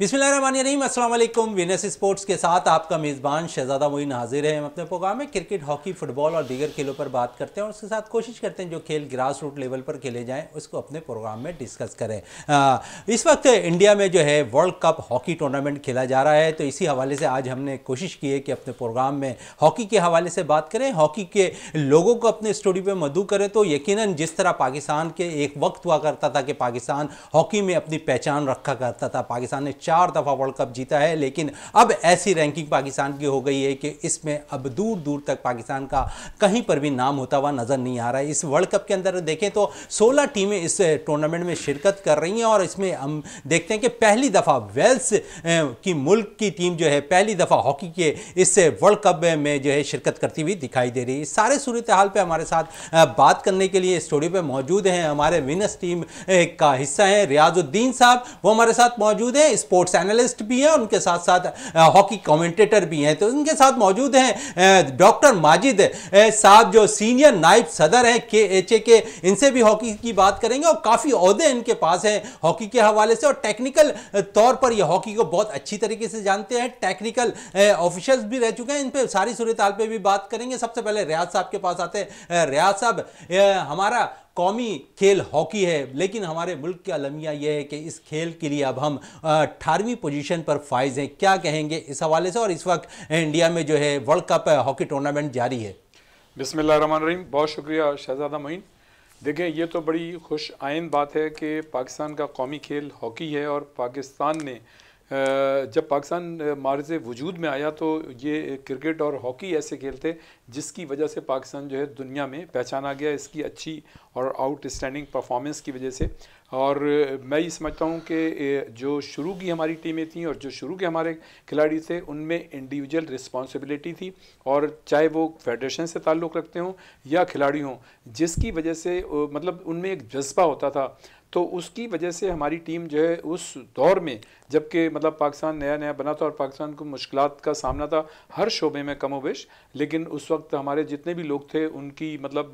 बिस्मिल्लाम Aslam Venus sports के साथ आपका मेज़बान शहजादा मोइन हाजिर है हम अपने प्रोग्राम में क्रिकेट हॉकी फुटबॉल और दीगर खेलों पर बात करते हैं और उसके साथ कोशिश करते हैं जो खेल ग्रास रूट लेवल पर खेले जाएं उसको अपने प्रोग्राम में डिस्कस करें आ, इस वक्त इंडिया में जो है वर्ल्ड कप हॉकी टूर्नामेंट खेला जा रहा है तो इसी हवाले से आज हमने कोशिश की है कि अपने प्रोग्राम में हॉकी के हवाले से बात करें हॉकी के लोगों को अपने स्टोरी पर मधु करें तो यकीन जिस तरह पाकिस्तान के एक वक्त हुआ करता था कि पाकिस्तान हॉकी में अपनी पहचान रखा करता था पाकिस्तान ने चार दफ़ा वर्ल्ड कप जीता है लेकिन अब ऐसी रैंकिंग पाकिस्तान की हो गई है कि इसमें अब दूर दूर तक पाकिस्तान का कहीं पर भी नाम होता हुआ नज़र नहीं आ रहा है इस वर्ल्ड कप के अंदर देखें तो सोलह टीमें इस टूर्नामेंट में शिरकत कर रही हैं और इसमें हम देखते हैं कि पहली दफ़ा वेल्स की मुल्क की टीम जो है पहली दफ़ा हॉकी के इस वर्ल्ड कप में जो है शिरकत करती हुई दिखाई दे रही है सारे सूरत हाल पर हमारे साथ बात करने के लिए स्टूडियो पर मौजूद हैं हमारे विनस टीम का हिस्सा हैं रियाजुद्दीन साहब वो हमारे साथ मौजूद हैं स्पोर्ट स्पोर्ट्स एनालिस्ट भी हैं उनके साथ साथ हॉकी कमेंटेटर भी हैं तो उनके साथ मौजूद हैं डॉक्टर माजिद साहब जो सीनियर नायब सदर हैं के एच ए के इनसे भी हॉकी की बात करेंगे और काफ़ी अहदे इनके पास हैं हॉकी के हवाले से और टेक्निकल तौर पर ये हॉकी को बहुत अच्छी तरीके से जानते हैं टेक्निकल ऑफिशल्स भी रह चुके हैं इन पर सारी सूरत पर भी बात करेंगे सबसे पहले रियाज साहब के पास आते हैं रियाज साहब हमारा कौमी खेल हॉकी है लेकिन हमारे मुल्क की अलमिया यह है कि इस खेल के लिए अब हम अठारहवीं पोजीशन पर फाइज हैं क्या कहेंगे इस हवाले से और इस वक्त इंडिया में जो है वर्ल्ड कप हॉकी टूर्नामेंट जारी है बिसमिल्ल रहीम बहुत शुक्रिया शहजादा मोइन देखें ये तो बड़ी खुश आयन बात है कि पाकिस्तान का कौमी खेल हॉकी है और पाकिस्तान ने जब पाकिस्तान मार्ज वजूद में आया तो ये क्रिकेट और हॉकी ऐसे खेल थे जिसकी वजह से पाकिस्तान जो है दुनिया में पहचाना गया इसकी अच्छी और आउटस्टैंडिंग परफॉर्मेंस की वजह से और मैं ये समझता हूँ कि जो शुरू की हमारी टीमें थी और जो शुरू के हमारे खिलाड़ी थे उनमें इंडिविजुअल रिस्पॉन्सिबिलिटी थी और चाहे वो फेडरेशन से ताल्लुक़ रखते हों या खिलाड़ी हों जिसकी वजह से मतलब उनमें एक जज्बा होता था तो उसकी वजह से हमारी टीम जो है उस दौर में जबकि मतलब पाकिस्तान नया नया बना था और पाकिस्तान को मुश्किल का सामना था हर शोबे में कमो बेश लेकिन उस वक्त हमारे जितने भी लोग थे उनकी मतलब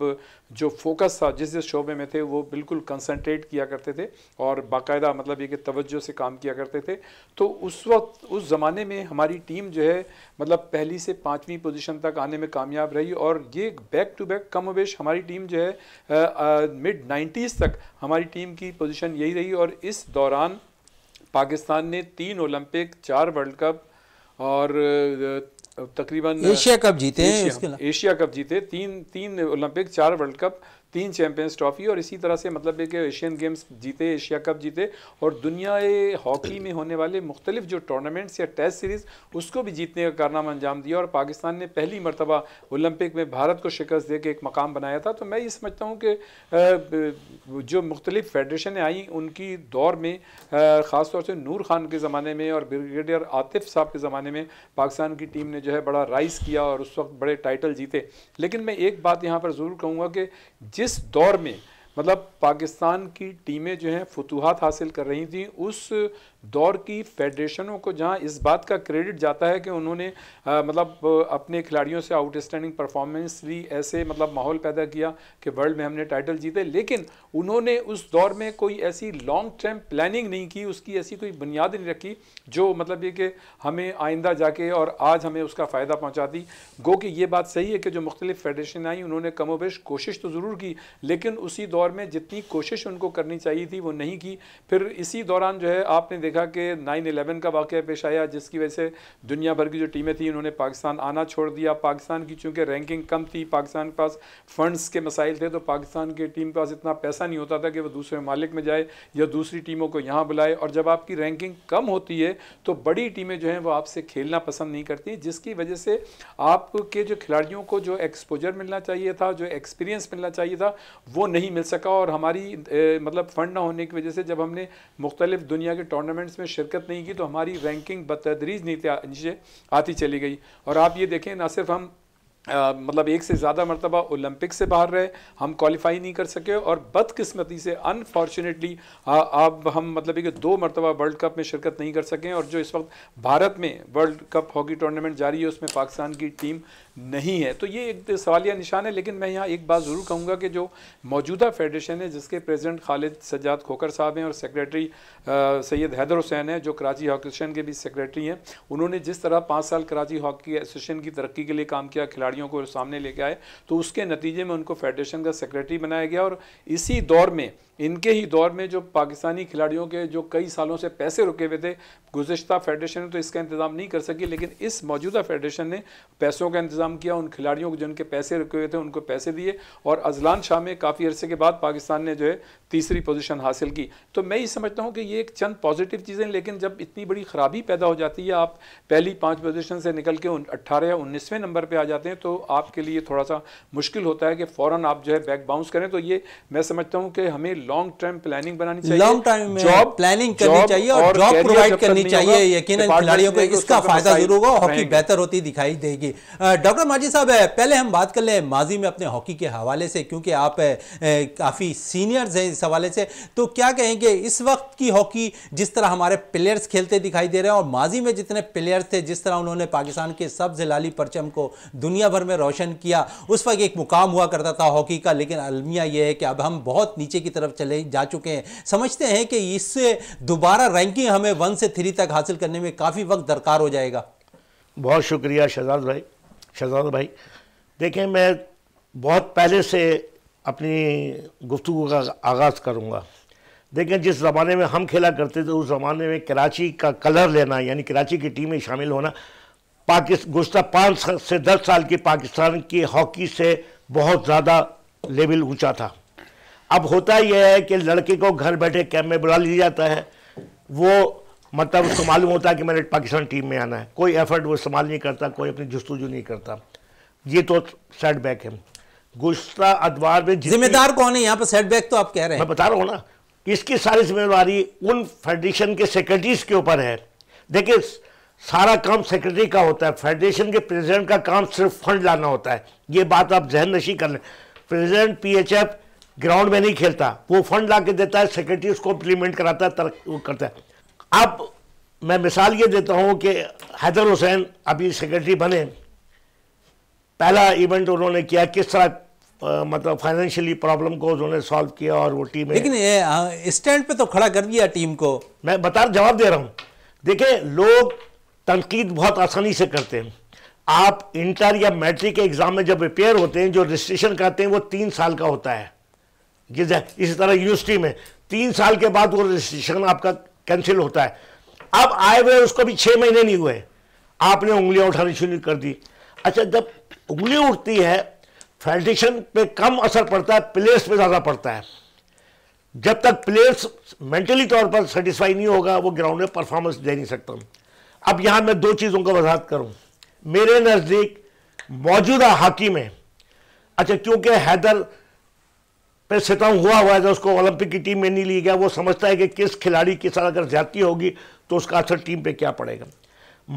जो फोकस था जिस जिस शोबे में थे वो बिल्कुल कंसनट्रेट किया करते थे और बाकायदा मतलब ये कि तवज्जो से काम किया करते थे तो उस वक्त उस ज़माने में हमारी टीम जो है मतलब पहली से पाँचवीं पोजीशन तक आने में कामयाब रही और ये बैक टू बैक कमोबेश हमारी टीम जो है मिड नाइन्टीज़ तक हमारी टीम की की पोजीशन यही रही और इस दौरान पाकिस्तान ने तीन ओलंपिक चार वर्ल्ड कप और तकरीबन एशिया कप जीते एशिया, एशिया कप जीते तीन तीन ओलंपिक चार वर्ल्ड कप तीन चैंपियंस ट्रॉफी और इसी तरह से मतलब है कि एशियन गेम्स जीते एशिया कप जीते और दुनिया हॉकी में होने वाले मुख्तलिफ जो टूर्नामेंट्स या टेस्ट सीरीज़ उसको भी जीतने का कारनामा अंजाम दिया और पाकिस्तान ने पहली मरतबा ओलंपिक में भारत को शिकस्त दे के एक मकाम बनाया था तो मैं ये समझता हूँ कि जो मुख्तलिफ फेडरेशन आई उनकी दौर में ख़ास तौर से नूर खान के ज़माने में और ब्रिगेडियर आतिफ साहब के ज़माने में पाकिस्तान की टीम ने जो है बड़ा राइस किया और उस वक्त बड़े टाइटल जीते लेकिन मैं एक बात यहाँ पर ज़रूर कहूँगा कि जिस जिस दौर में मतलब पाकिस्तान की टीमें जो हैं फतूहत हासिल कर रही थी उस दौर की फेडरेशनों को जहां इस बात का क्रेडिट जाता है कि उन्होंने आ, मतलब अपने खिलाड़ियों से आउटस्टैंडिंग परफॉर्मेंस ली ऐसे मतलब माहौल पैदा किया कि वर्ल्ड में हमने टाइटल जीते लेकिन उन्होंने उस दौर में कोई ऐसी लॉन्ग टर्म प्लानिंग नहीं की उसकी ऐसी कोई बुनियाद नहीं रखी जो मतलब ये कि हमें आइंदा जाके और आज हमें उसका फ़ायदा पहुँचाती गो कि ये बात सही है कि जो मुख्तलिफ फेडरेशन आई उन्होंने कमोबेश कोशिश तो ज़रूर की लेकिन उसी दौर में जितनी कोशिश उनको करनी चाहिए थी वो नहीं की फिर इसी दौरान जो है आपने देखा देखा कि नाइन एलेवन का वाक़ पेश आया जिसकी वजह से दुनिया भर की जो टीमें थी उन्होंने पाकिस्तान आना छोड़ दिया पाकिस्तान की चूँकि रैंकिंग कम थी पाकिस्तान के पास फ़ंड्स के मसाइल थे तो पाकिस्तान की टीम के पास इतना पैसा नहीं होता था कि वह दूसरे ममालिक में जाए या दूसरी टीमों को यहाँ बुलाए और जब आपकी रैंकिंग कम होती है तो बड़ी टीमें जो हैं वो आपसे खेलना पसंद नहीं करती जिसकी वजह से आपके जो खिलाड़ियों को जो एक्सपोजर मिलना चाहिए था जो एक्सपीरियंस मिलना चाहिए था वो नहीं मिल सका और हमारी मतलब फ़ंड ना होने की वजह से जब हमने मुख्तलिफ दुनिया के टूर्नामेंट टूर्नामेंट्स में शिरकत नहीं की तो हमारी रैंकिंग बतदरीज नीचे आती चली गई और आप ये देखें ना सिर्फ हम आ, मतलब एक से ज़्यादा मरतबा ओलंपिक से बाहर रहे हम क्वालिफाई नहीं कर सके और बदकस्मती से अनफॉर्चुनेटली अब हम मतलब कि दो मरतबा वर्ल्ड कप में शिरकत नहीं कर सकें और जो इस वक्त भारत में वर्ल्ड कप हॉकी टूर्नामेंट जारी है उसमें पाकिस्तान की टीम नहीं है तो ये एक तो सवालिया निशान है लेकिन मैं यहाँ एक बात ज़रूर कहूँगा कि जो मौजूदा फेडरेशन है जिसके प्रेजिडेंट खालिद सज्जाद खोकर साहब हैं और सेक्रेटरी सैयद हैदर हुसैन है जो कराची हॉकी एसोसिएशन के भी सेक्रेटरी हैं उन्होंने जिस तरह पाँच साल कराची हॉकी एसोसिएशन की तरक्की के लिए काम किया खिलाड़ी खिलाड़ियों को सामने लेके आए तो उसके नतीजे में उनको फेडरेशन का सेक्रेटरी बनाया गया और इसी दौर में इनके ही दौर में जो पाकिस्तानी खिलाड़ियों के जो कई सालों से पैसे रुके हुए थे गुजशत फेडरेशन ने तो इसका इंतजाम नहीं कर सकी लेकिन इस मौजूदा फेडरेशन ने पैसों का इंतजाम किया उन खिलाड़ियों को जिनके पैसे रुके हुए थे उनको पैसे दिए और अजलान शाह में काफ़ी अरसे के बाद पाकिस्तान ने जो है तीसरी पोजिशन हासिल की तो मैं ये समझता हूँ कि ये एक चंद पॉजिटिव चीज़ें लेकिन जब इतनी बड़ी ख़राबी पैदा हो जाती है आप पहली पाँच पोजिशन से निकल के अट्ठारह या उन्नीसवें नंबर पर आ जाते हैं तो आपके लिए थोड़ा सा मुश्किल होता है कि फ़ौर आप जो है बैक बाउंस करें तो ये मैं समझता हूँ कि हमें लॉन्ग टर्म प्लानिंग बनानी चाहिए लॉन्ग टर्म में जॉब प्लानिंग करनी चाहिए और जॉब प्रोवाइड करनी चाहिए यकीन खिलाड़ियों को इसका फायदा जरूर होगा हॉकी बेहतर होती दिखाई देगी डॉक्टर माजी साहब पहले हम बात कर लें माजी में अपने हॉकी के हवाले से क्योंकि आप काफ़ी सीनियर्स हैं इस हवाले से तो क्या कहेंगे इस वक्त की हॉकी जिस तरह हमारे प्लेयर्स खेलते दिखाई दे रहे हैं और माजी में जितने प्लेयर्स थे जिस तरह उन्होंने पाकिस्तान के सब जिलाली परचम को दुनिया भर में रोशन किया उस वक्त एक मुकाम हुआ करता था हॉकी का लेकिन अलमिया यह है कि अब हम बहुत नीचे की तरफ तरफ चले जा चुके हैं समझते हैं कि इससे दोबारा रैंकिंग हमें वन से थ्री तक हासिल करने में काफ़ी वक्त दरकार हो जाएगा बहुत शुक्रिया शहजाद भाई शहजाद भाई देखें मैं बहुत पहले से अपनी गुफ्तु का आगाज़ करूँगा देखें जिस ज़माने में हम खेला करते थे उस ज़माने में कराची का कलर लेना यानी कराची की टीम में शामिल होना पाकिस्तान गुज्तर पाँच से दस साल की पाकिस्तान की हॉकी से बहुत ज़्यादा लेवल ऊंचा था अब होता यह है कि लड़के को घर बैठे कैम्प में बुला लिया जाता है वो मतलब उसको मालूम होता है कि मैंने पाकिस्तान टीम में आना है कोई एफर्ट वो इस्तेमाल नहीं करता कोई अपनी जस्तुजू नहीं करता ये तो सेटबैक है गुश्ता अदवार में जिम्मेदार कौन है यहाँ पर सेटबैक तो आप कह रहे हैं मैं बता रहा हूँ ना इसकी सारी जिम्मेदारी उन फेडरेशन के सेक्रेटरीज के ऊपर है देखिए सारा काम सेक्रेटरी का होता है फेडरेशन के प्रेसिडेंट का काम सिर्फ फंड लाना होता है ये बात आप जहन नशी कर लें प्रेसिडेंट पीएचएफ ग्राउंड में नहीं खेलता वो फंड ला के देता है सेक्रेटरी उसको इम्प्लीमेंट कराता है तरक वो करता है अब मैं मिसाल ये देता हूँ कि हैदर हुसैन अभी सेक्रेटरी बने पहला इवेंट उन्होंने किया किस तरह मतलब फाइनेंशियली प्रॉब्लम को उन्होंने सॉल्व किया और वो टीम लेकिन स्टैंड पे तो खड़ा कर दिया टीम को मैं बता जवाब दे रहा हूँ देखिए लोग तनकीद बहुत आसानी से करते हैं आप इंटर या मैट्रिक के एग्ज़ाम में जब रिपेयर होते हैं जो रजिस्ट्रेशन करते हैं वो तीन साल का होता है इसी तरह यूनिवर्सिटी में तीन साल के बाद वो रजिस्ट्रेशन आपका कैंसिल होता है अब आए हुए उसको भी छह महीने नहीं हुए आपने उंगलियां उठानी शुरू कर दी अच्छा जब उंगली उठती है फेडरेशन पे कम असर पड़ता है प्लेयर्स पे ज़्यादा पड़ता है जब तक प्लेयर्स मेंटली तौर पर सेटिस्फाई नहीं होगा वो ग्राउंड में परफॉर्मेंस दे नहीं सकता अब यहां मैं दो चीज़ों का वजहत करूं मेरे नज़दीक मौजूदा हॉकी में अच्छा क्योंकि हैदर पे हुआ हुआ है तो उसको ओलंपिक की टीम में नहीं लिया गया वो समझता है कि किस खिलाड़ी के साथ अगर ज्यादा होगी तो उसका असर टीम पर क्या पड़ेगा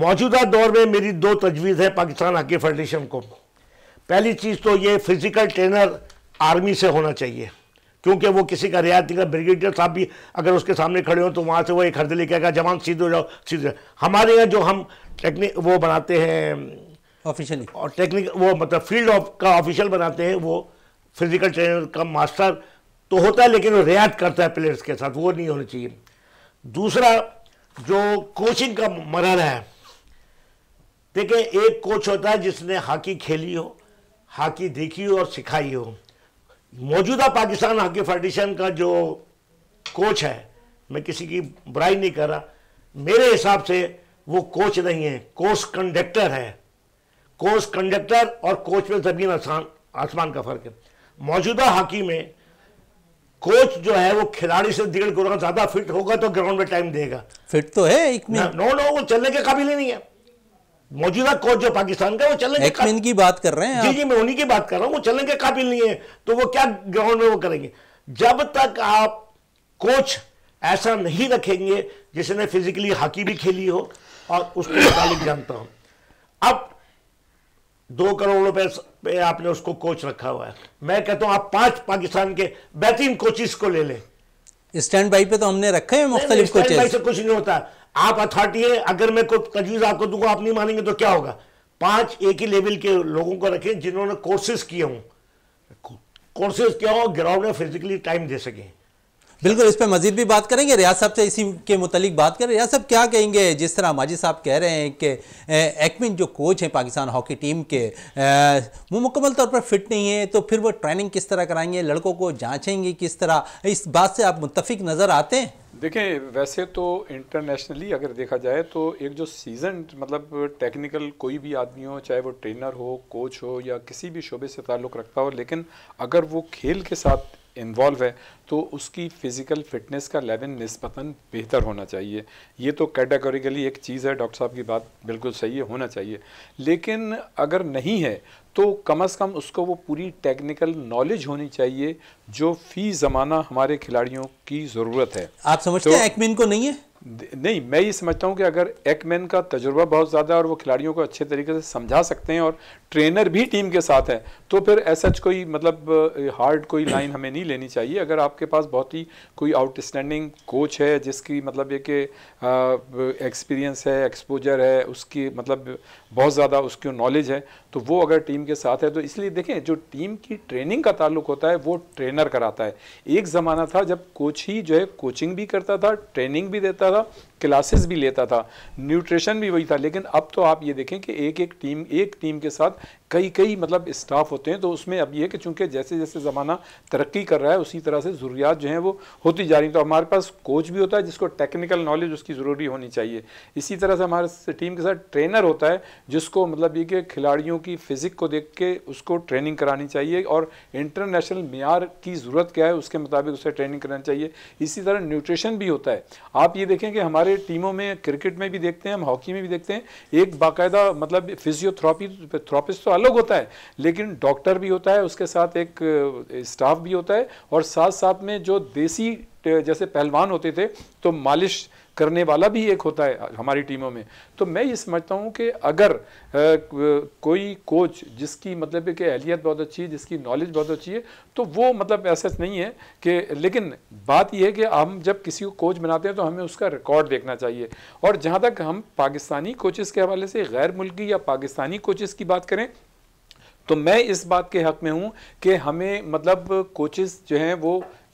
मौजूदा दौर में मेरी दो तजवीज़ है पाकिस्तान हॉकी फेडरेशन को पहली चीज़ तो ये फिज़िकल ट्रेनर आर्मी से होना चाहिए क्योंकि वो किसी का रियायत नहीं ब्रिगेडियर साहब भी अगर उसके सामने खड़े हो तो वहाँ से वो एक हरदे लेके आएगा जवान सीधे हो जाओ सीधे हमारे यहाँ जो हम टेक्निक वो बनाते हैं ऑफिशियली और टेक्निक वो मतलब फील्ड ऑफ का ऑफिशियल बनाते हैं वो फिजिकल ट्रेनर का मास्टर तो होता है लेकिन वो रियाक्ट करता है प्लेयर्स के साथ वो नहीं होना चाहिए दूसरा जो कोचिंग का मरल है देखिए एक कोच होता है जिसने हॉकी खेली हो हॉकी देखी हो और सिखाई हो मौजूदा पाकिस्तान हॉकी फेडरेशन का जो कोच है मैं किसी की बुराई नहीं कर रहा मेरे हिसाब से वो कोच नहीं है कोर्स कंडक्टर है कोर्स कंडक्टर और कोच में ज़मीन आसान आसमान का फ़र्क है मौजूदा हॉकी में कोच जो है वो खिलाड़ी से डेढ़ गुना ज्यादा फिट होगा तो ग्राउंड में टाइम देगा फिट तो है एक मिनट नो नो वो चलने के काबिल ही नहीं है मौजूदा कोच जो पाकिस्तान का वो चलने एक के की बात कर रहे हैं जी जी मैं उन्हीं की बात कर रहा हूँ वो चलने के काबिल नहीं है तो वो क्या ग्राउंड में वो करेंगे जब तक आप कोच ऐसा नहीं रखेंगे जिसने फिजिकली हॉकी भी खेली हो और उसको जानता हूं अब दो करोड़ रुपए पे आपने उसको कोच रखा हुआ है मैं कहता हूँ आप पांच पाकिस्तान के बेहतरीन कोचिस को ले लें स्टैंड बाई पे तो हमने रखे हैं मुख्तलिफ कोचेस से कुछ नहीं होता आप अथॉरिटी है अगर मैं कोई तजवीज़ आपको दूंगा आप नहीं मानेंगे तो क्या होगा पांच एक ही लेवल के लोगों को रखें जिन्होंने कोर्सेज किए हों कोर्सेज क्या हो ग्राउंड में फिजिकली टाइम दे सकें बिल्कुल इस पर मजीद भी बात करेंगे रियाज साहब से इसी के मुतलिक बात करें रियाज साहब क्या कहेंगे जिस तरह माजी साहब कह रहे हैं कि एक्मिन जो कोच हैं पाकिस्तान हॉकी टीम के वो मुकम्मल तौर पर फिट नहीं है तो फिर वो ट्रेनिंग किस तरह कराएंगे लड़कों को जांचेंगे किस तरह इस बात से आप मुतफिक नज़र आते हैं देखें वैसे तो इंटरनेशनली अगर देखा जाए तो एक जो सीज़न मतलब टेक्निकल कोई भी आदमी हो चाहे वो ट्रेनर हो कोच हो या किसी भी शोबे से ताल्लुक़ रखता हो लेकिन अगर वो खेल के साथ इन्वॉल्व है तो उसकी फ़िज़िकल फिटनेस का लेवल नस्बता बेहतर होना चाहिए ये तो कैटेगोरिकली एक चीज़ है डॉक्टर साहब की बात बिल्कुल सही है होना चाहिए लेकिन अगर नहीं है तो कम अज़ कम उसको वो पूरी टेक्निकल नॉलेज होनी चाहिए जो फ़ी ज़माना हमारे खिलाड़ियों की ज़रूरत है आप समझते तो, हैं एक्मिन को नहीं है नहीं मैं ये समझता हूँ कि अगर एक्मैन का तजुर्बा बहुत ज़्यादा है और वो खिलाड़ियों को अच्छे तरीके से समझा सकते हैं और ट्रेनर भी टीम के साथ है तो फिर ऐसा कोई मतलब हार्ड कोई लाइन हमें नहीं लेनी चाहिए अगर आपके पास बहुत ही कोई आउटस्टैंडिंग कोच है जिसकी मतलब ये कि एक्सपीरियंस है एक्सपोजर है उसकी मतलब बहुत ज़्यादा उसकी नॉलेज है तो वो अगर टीम के साथ है तो इसलिए देखें जो टीम की ट्रेनिंग का ताल्लुक होता है वो ट्रेनर कराता है एक ज़माना था जब कोच ही जो है कोचिंग भी करता था ट्रेनिंग भी देता था ¡Gracias! क्लासेस भी लेता था न्यूट्रिशन भी वही था लेकिन अब तो आप ये देखें कि एक एक टीम एक टीम के साथ कई कई मतलब स्टाफ होते हैं तो उसमें अब ये है कि चूंकि जैसे जैसे ज़माना तरक्की कर रहा है उसी तरह से ज़रूरियात जो हैं वो होती जा रही तो हमारे पास कोच भी होता है जिसको टेक्निकल नॉलेज उसकी ज़रूरी होनी चाहिए इसी तरह से हमारे टीम के साथ ट्रेनर होता है जिसको मतलब ये कि खिलाड़ियों की फ़िज़िक को देख के उसको ट्रेनिंग करानी चाहिए और इंटरनेशनल मैार की ज़रूरत क्या है उसके मुताबिक उसे ट्रेनिंग करानी चाहिए इसी तरह न्यूट्रिशन भी होता है आप ये देखें कि हमारे हमारे टीमों में क्रिकेट में भी देखते हैं हम हॉकी में भी देखते हैं एक बाकायदा मतलब फिजियोथेरापी थ्रापिस्ट तो अलग होता है लेकिन डॉक्टर भी होता है उसके साथ एक स्टाफ भी होता है और साथ साथ में जो देसी जैसे पहलवान होते थे तो मालिश करने वाला भी एक होता है हमारी टीमों में तो मैं ये समझता हूँ कि अगर आ, कोई कोच जिसकी मतलब कि अहलियत बहुत अच्छी है जिसकी नॉलेज बहुत अच्छी है तो वो मतलब ऐसा नहीं है कि लेकिन बात यह है कि हम जब किसी को कोच बनाते हैं तो हमें उसका रिकॉर्ड देखना चाहिए और जहाँ तक हम पाकिस्तानी कोचेज़ के हवाले से गैर मुल्की या पाकिस्तानी कोचेज़ की बात करें तो मैं इस बात के हक़ में हूँ कि हमें मतलब कोचेज़ जो हैं वो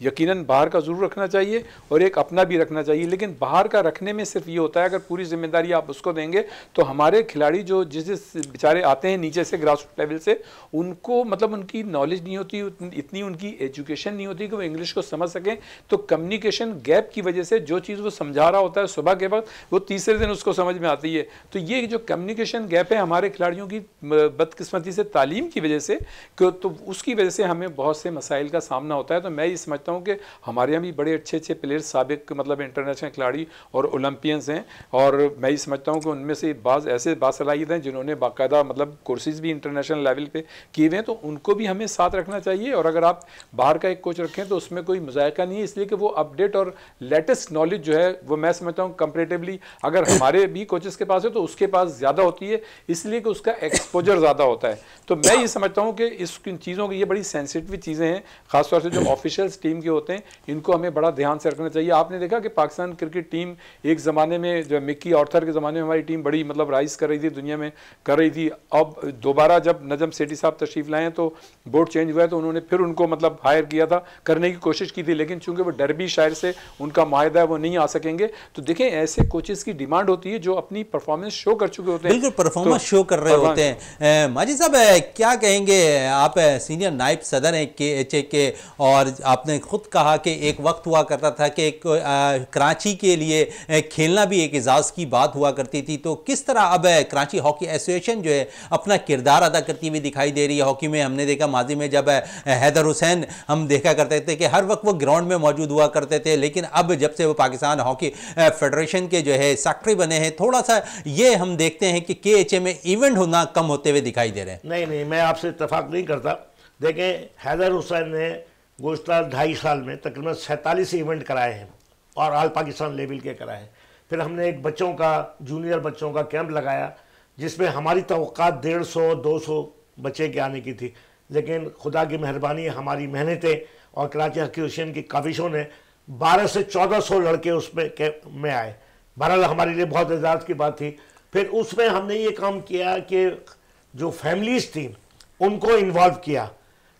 यकीनन बाहर का ज़रूर रखना चाहिए और एक अपना भी रखना चाहिए लेकिन बाहर का रखने में सिर्फ ये होता है अगर पूरी जिम्मेदारी आप उसको देंगे तो हमारे खिलाड़ी जो जिस जिस बेचारे आते हैं नीचे से ग्रास रूट लेवल से उनको मतलब उनकी नॉलेज नहीं होती इतनी उनकी एजुकेशन नहीं होती कि वो इंग्लिश को समझ सकें तो कम्युनिकेशन गैप की वजह से जो चीज़ वो समझा रहा होता है सुबह के वक्त वो तीसरे दिन उसको समझ में आती है तो ये जो कम्युनिकेशन गैप है हमारे खिलाड़ियों की बदकिस्मती से तालीम की वजह से तो उसकी वजह से हमें बहुत से मसाइल का सामना होता है तो मैं ये समझता हूँ हूँ कि हमारे यहाँ भी बड़े अच्छे अच्छे प्लेयर्स सबक मतलब इंटरनेशनल खिलाड़ी और ओलंपियंस हैं और मैं ये समझता हूँ कि उनमें से बाज़ ऐसे बासलाहित हैं जिन्होंने बाकायदा मतलब कोर्सेज़ भी इंटरनेशनल लेवल पर किए हुए हैं तो उनको भी हमें साथ रखना चाहिए और अगर आप बाहर का एक कोच रखें तो उसमें कोई मजायका नहीं है इसलिए कि वो अपडेट और लेटेस्ट नॉलेज जो है वो मैं समझता हूँ कंपेरेटिवली अगर हमारे भी कोचेज़ के पास है तो उसके पास ज़्यादा होती है इसलिए कि उसका एक्सपोजर ज़्यादा होता है तो मैं ये समझता हूँ कि इस चीज़ों की ये बड़ी सेंसिटिव चीज़ें हैं खासतौर से जो ऑफिशियल टीम टीम के होते हैं इनको हमें बड़ा ध्यान से रखना चाहिए आपने देखा कि पाकिस्तान क्रिकेट टीम एक ज़माने में जो मिक्की ऑर्थर के ज़माने में हमारी टीम बड़ी मतलब राइज कर रही थी दुनिया में कर रही थी अब दोबारा जब नजम सेठी साहब तशरीफ़ लाए तो बोर्ड चेंज हुआ है तो उन्होंने फिर उनको मतलब हायर किया था करने की कोशिश की थी लेकिन चूंकि वो डरबी शायर से उनका माहदा है वो नहीं आ सकेंगे तो देखें ऐसे कोचेज़ की डिमांड होती है जो अपनी परफॉर्मेंस शो कर चुके होते हैं बिल्कुल परफॉर्मेंस तो, शो कर रहे होते हैं माजी साहब क्या कहेंगे आप सीनियर नायब सदर हैं के एच के और आपने खुद कहा कि एक वक्त हुआ करता था कि कराची के लिए खेलना भी एक एजाज़ की बात हुआ करती थी तो किस तरह अब कराची हॉकी एसोसिएशन जो है अपना किरदार अदा करती हुई दिखाई दे रही है हॉकी में हमने देखा माजी में जब हैदर हुसैन हम देखा करते थे कि हर वक्त वो ग्राउंड में मौजूद हुआ करते थे लेकिन अब जब से वो पाकिस्तान हॉकी फेडरेशन के जो है सेक्रेटरी बने हैं थोड़ा सा ये हम देखते हैं कि के में इवेंट होना कम होते हुए दिखाई दे रहे हैं नहीं नहीं मैं आपसे इतफाक नहीं करता देखें हैदर हुसैन ने गोश्तार ढाई साल में तकरीबन सैंतालीस इवेंट कराए हैं और आल पाकिस्तान लेवल के कराए हैं फिर हमने एक बच्चों का जूनियर बच्चों का कैंप लगाया जिसमें हमारी तो डेढ़ सौ दो सौ बच्चे के आने की थी लेकिन खुदा की मेहरबानी हमारी मेहनतें और कराची हुसैन की काविशों ने बारह से चौदह सौ लड़के उसमें में आए बहरहाल हमारे लिए बहुत एजाज की बात थी फिर उसमें हमने ये काम किया कि जो फैमिलीज़ थी उनको इन्वॉल्व किया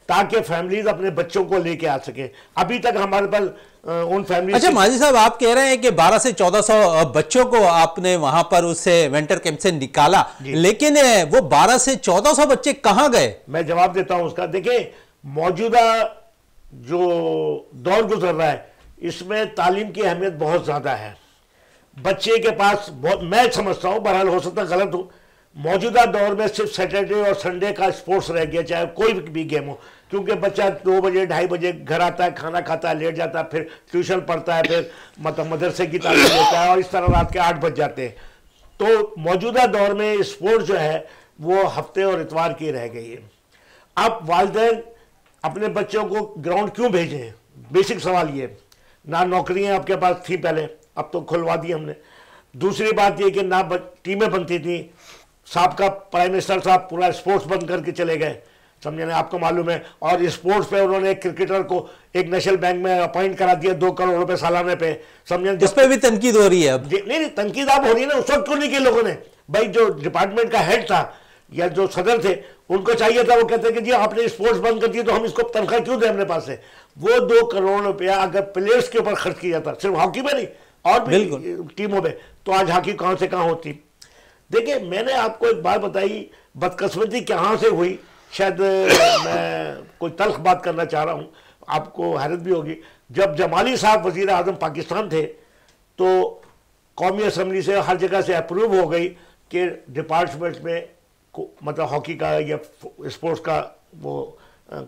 ताकि फैमिलीज अपने बच्चों को लेके आ सके अभी तक हमारे पास उन फैमिली अच्छा माजी साहब आप कह रहे हैं कि 12 से 1400 बच्चों को आपने वहां पर उससे वेंटर कैंप से निकाला लेकिन वो 12 से 1400 बच्चे कहाँ गए मैं जवाब देता हूं उसका देखिए मौजूदा जो दौर गुजर रहा है इसमें तालीम की अहमियत बहुत ज़्यादा है बच्चे के पास बहुत मैं समझता हूँ बहरहाल हो सकता गलत हूँ मौजूदा दौर में सिर्फ सैटरडे और संडे का स्पोर्ट्स रह गया चाहे कोई भी गेम हो क्योंकि बच्चा दो बजे ढाई बजे घर आता है खाना खाता है लेट जाता है फिर ट्यूशन पढ़ता है फिर मतलब मदरसे की तालीम लेता है और इस तरह रात के आठ बज जाते हैं तो मौजूदा दौर में स्पोर्ट्स जो है वो हफ्ते और इतवार की रह गई है अब वालदेन अपने बच्चों को ग्राउंड क्यों भेजें बेसिक सवाल ये ना नौकरियाँ आपके पास थी पहले अब तो खुलवा दी हमने दूसरी बात ये कि ना टीमें बनती थी साहब का प्राइम मिनिस्टर साहब पूरा स्पोर्ट्स बंद करके चले गए समझे ना आपको मालूम है और स्पोर्ट्स पे उन्होंने एक क्रिकेटर को एक नेशनल बैंक में अपॉइंट करा दिया दो करोड़ रुपए सालाना पे समझे जिस पे भी तनकीद हो रही है अब नहीं नहीं तनकीद आप हो रही है ना उस वक्त क्यों नहीं की लोगों ने भाई जो डिपार्टमेंट का हेड था या जो सदर थे उनको चाहिए था वो कहते कि जी आपने स्पोर्ट्स बंद कर दिए तो हम इसको तनख्वाह क्यों दें अपने पास से वो दो करोड़ रुपया अगर प्लेयर्स के ऊपर खर्च किया जाता सिर्फ हॉकी में नहीं और भी टीमों में तो आज हॉकी कहाँ से कहाँ होती देखिए मैंने आपको एक बात बताई बदकस्मती कहाँ से हुई शायद मैं कोई तलख बात करना चाह रहा हूँ आपको हैरत भी होगी जब जमाली साहब वजीर अजम पाकिस्तान थे तो कौमी असम्बली से हर जगह से अप्रूव हो गई कि डिपार्टमेंट में मतलब हॉकी का या स्पोर्ट्स का वो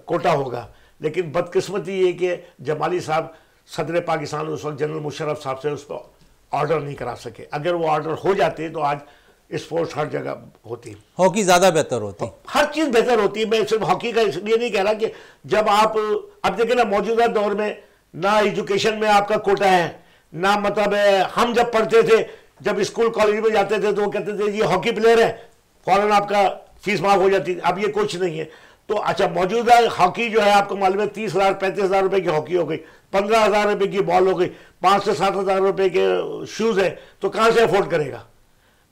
कोटा होगा लेकिन बदकिस्मती ये कि जमाली साहब सदर पाकिस्तान उस वक्त जनरल मुशरफ साहब से उस पर ऑर्डर नहीं करा सके अगर वो ऑर्डर हो जाते तो आज स्पोर्ट्स हर जगह होती है हॉकी ज़्यादा बेहतर होती है हर चीज़ बेहतर होती है मैं सिर्फ हॉकी का इसलिए नहीं कह रहा कि जब आप अब देखिए ना मौजूदा दौर में ना एजुकेशन में आपका कोटा है ना मतलब है हम जब पढ़ते थे जब स्कूल कॉलेज में जाते थे तो वो कहते थे ये हॉकी प्लेयर है फ़ौरन आपका फीस माफ हो जाती अब ये कुछ नहीं है तो अच्छा मौजूदा हॉकी जो है आपको मालूम है तीस हज़ार पैंतीस हज़ार रुपये की हॉकी हो गई पंद्रह हज़ार रुपये की बॉल हो गई पाँच से सात हज़ार रुपये के शूज़ है तो कहाँ से अफोर्ड करेगा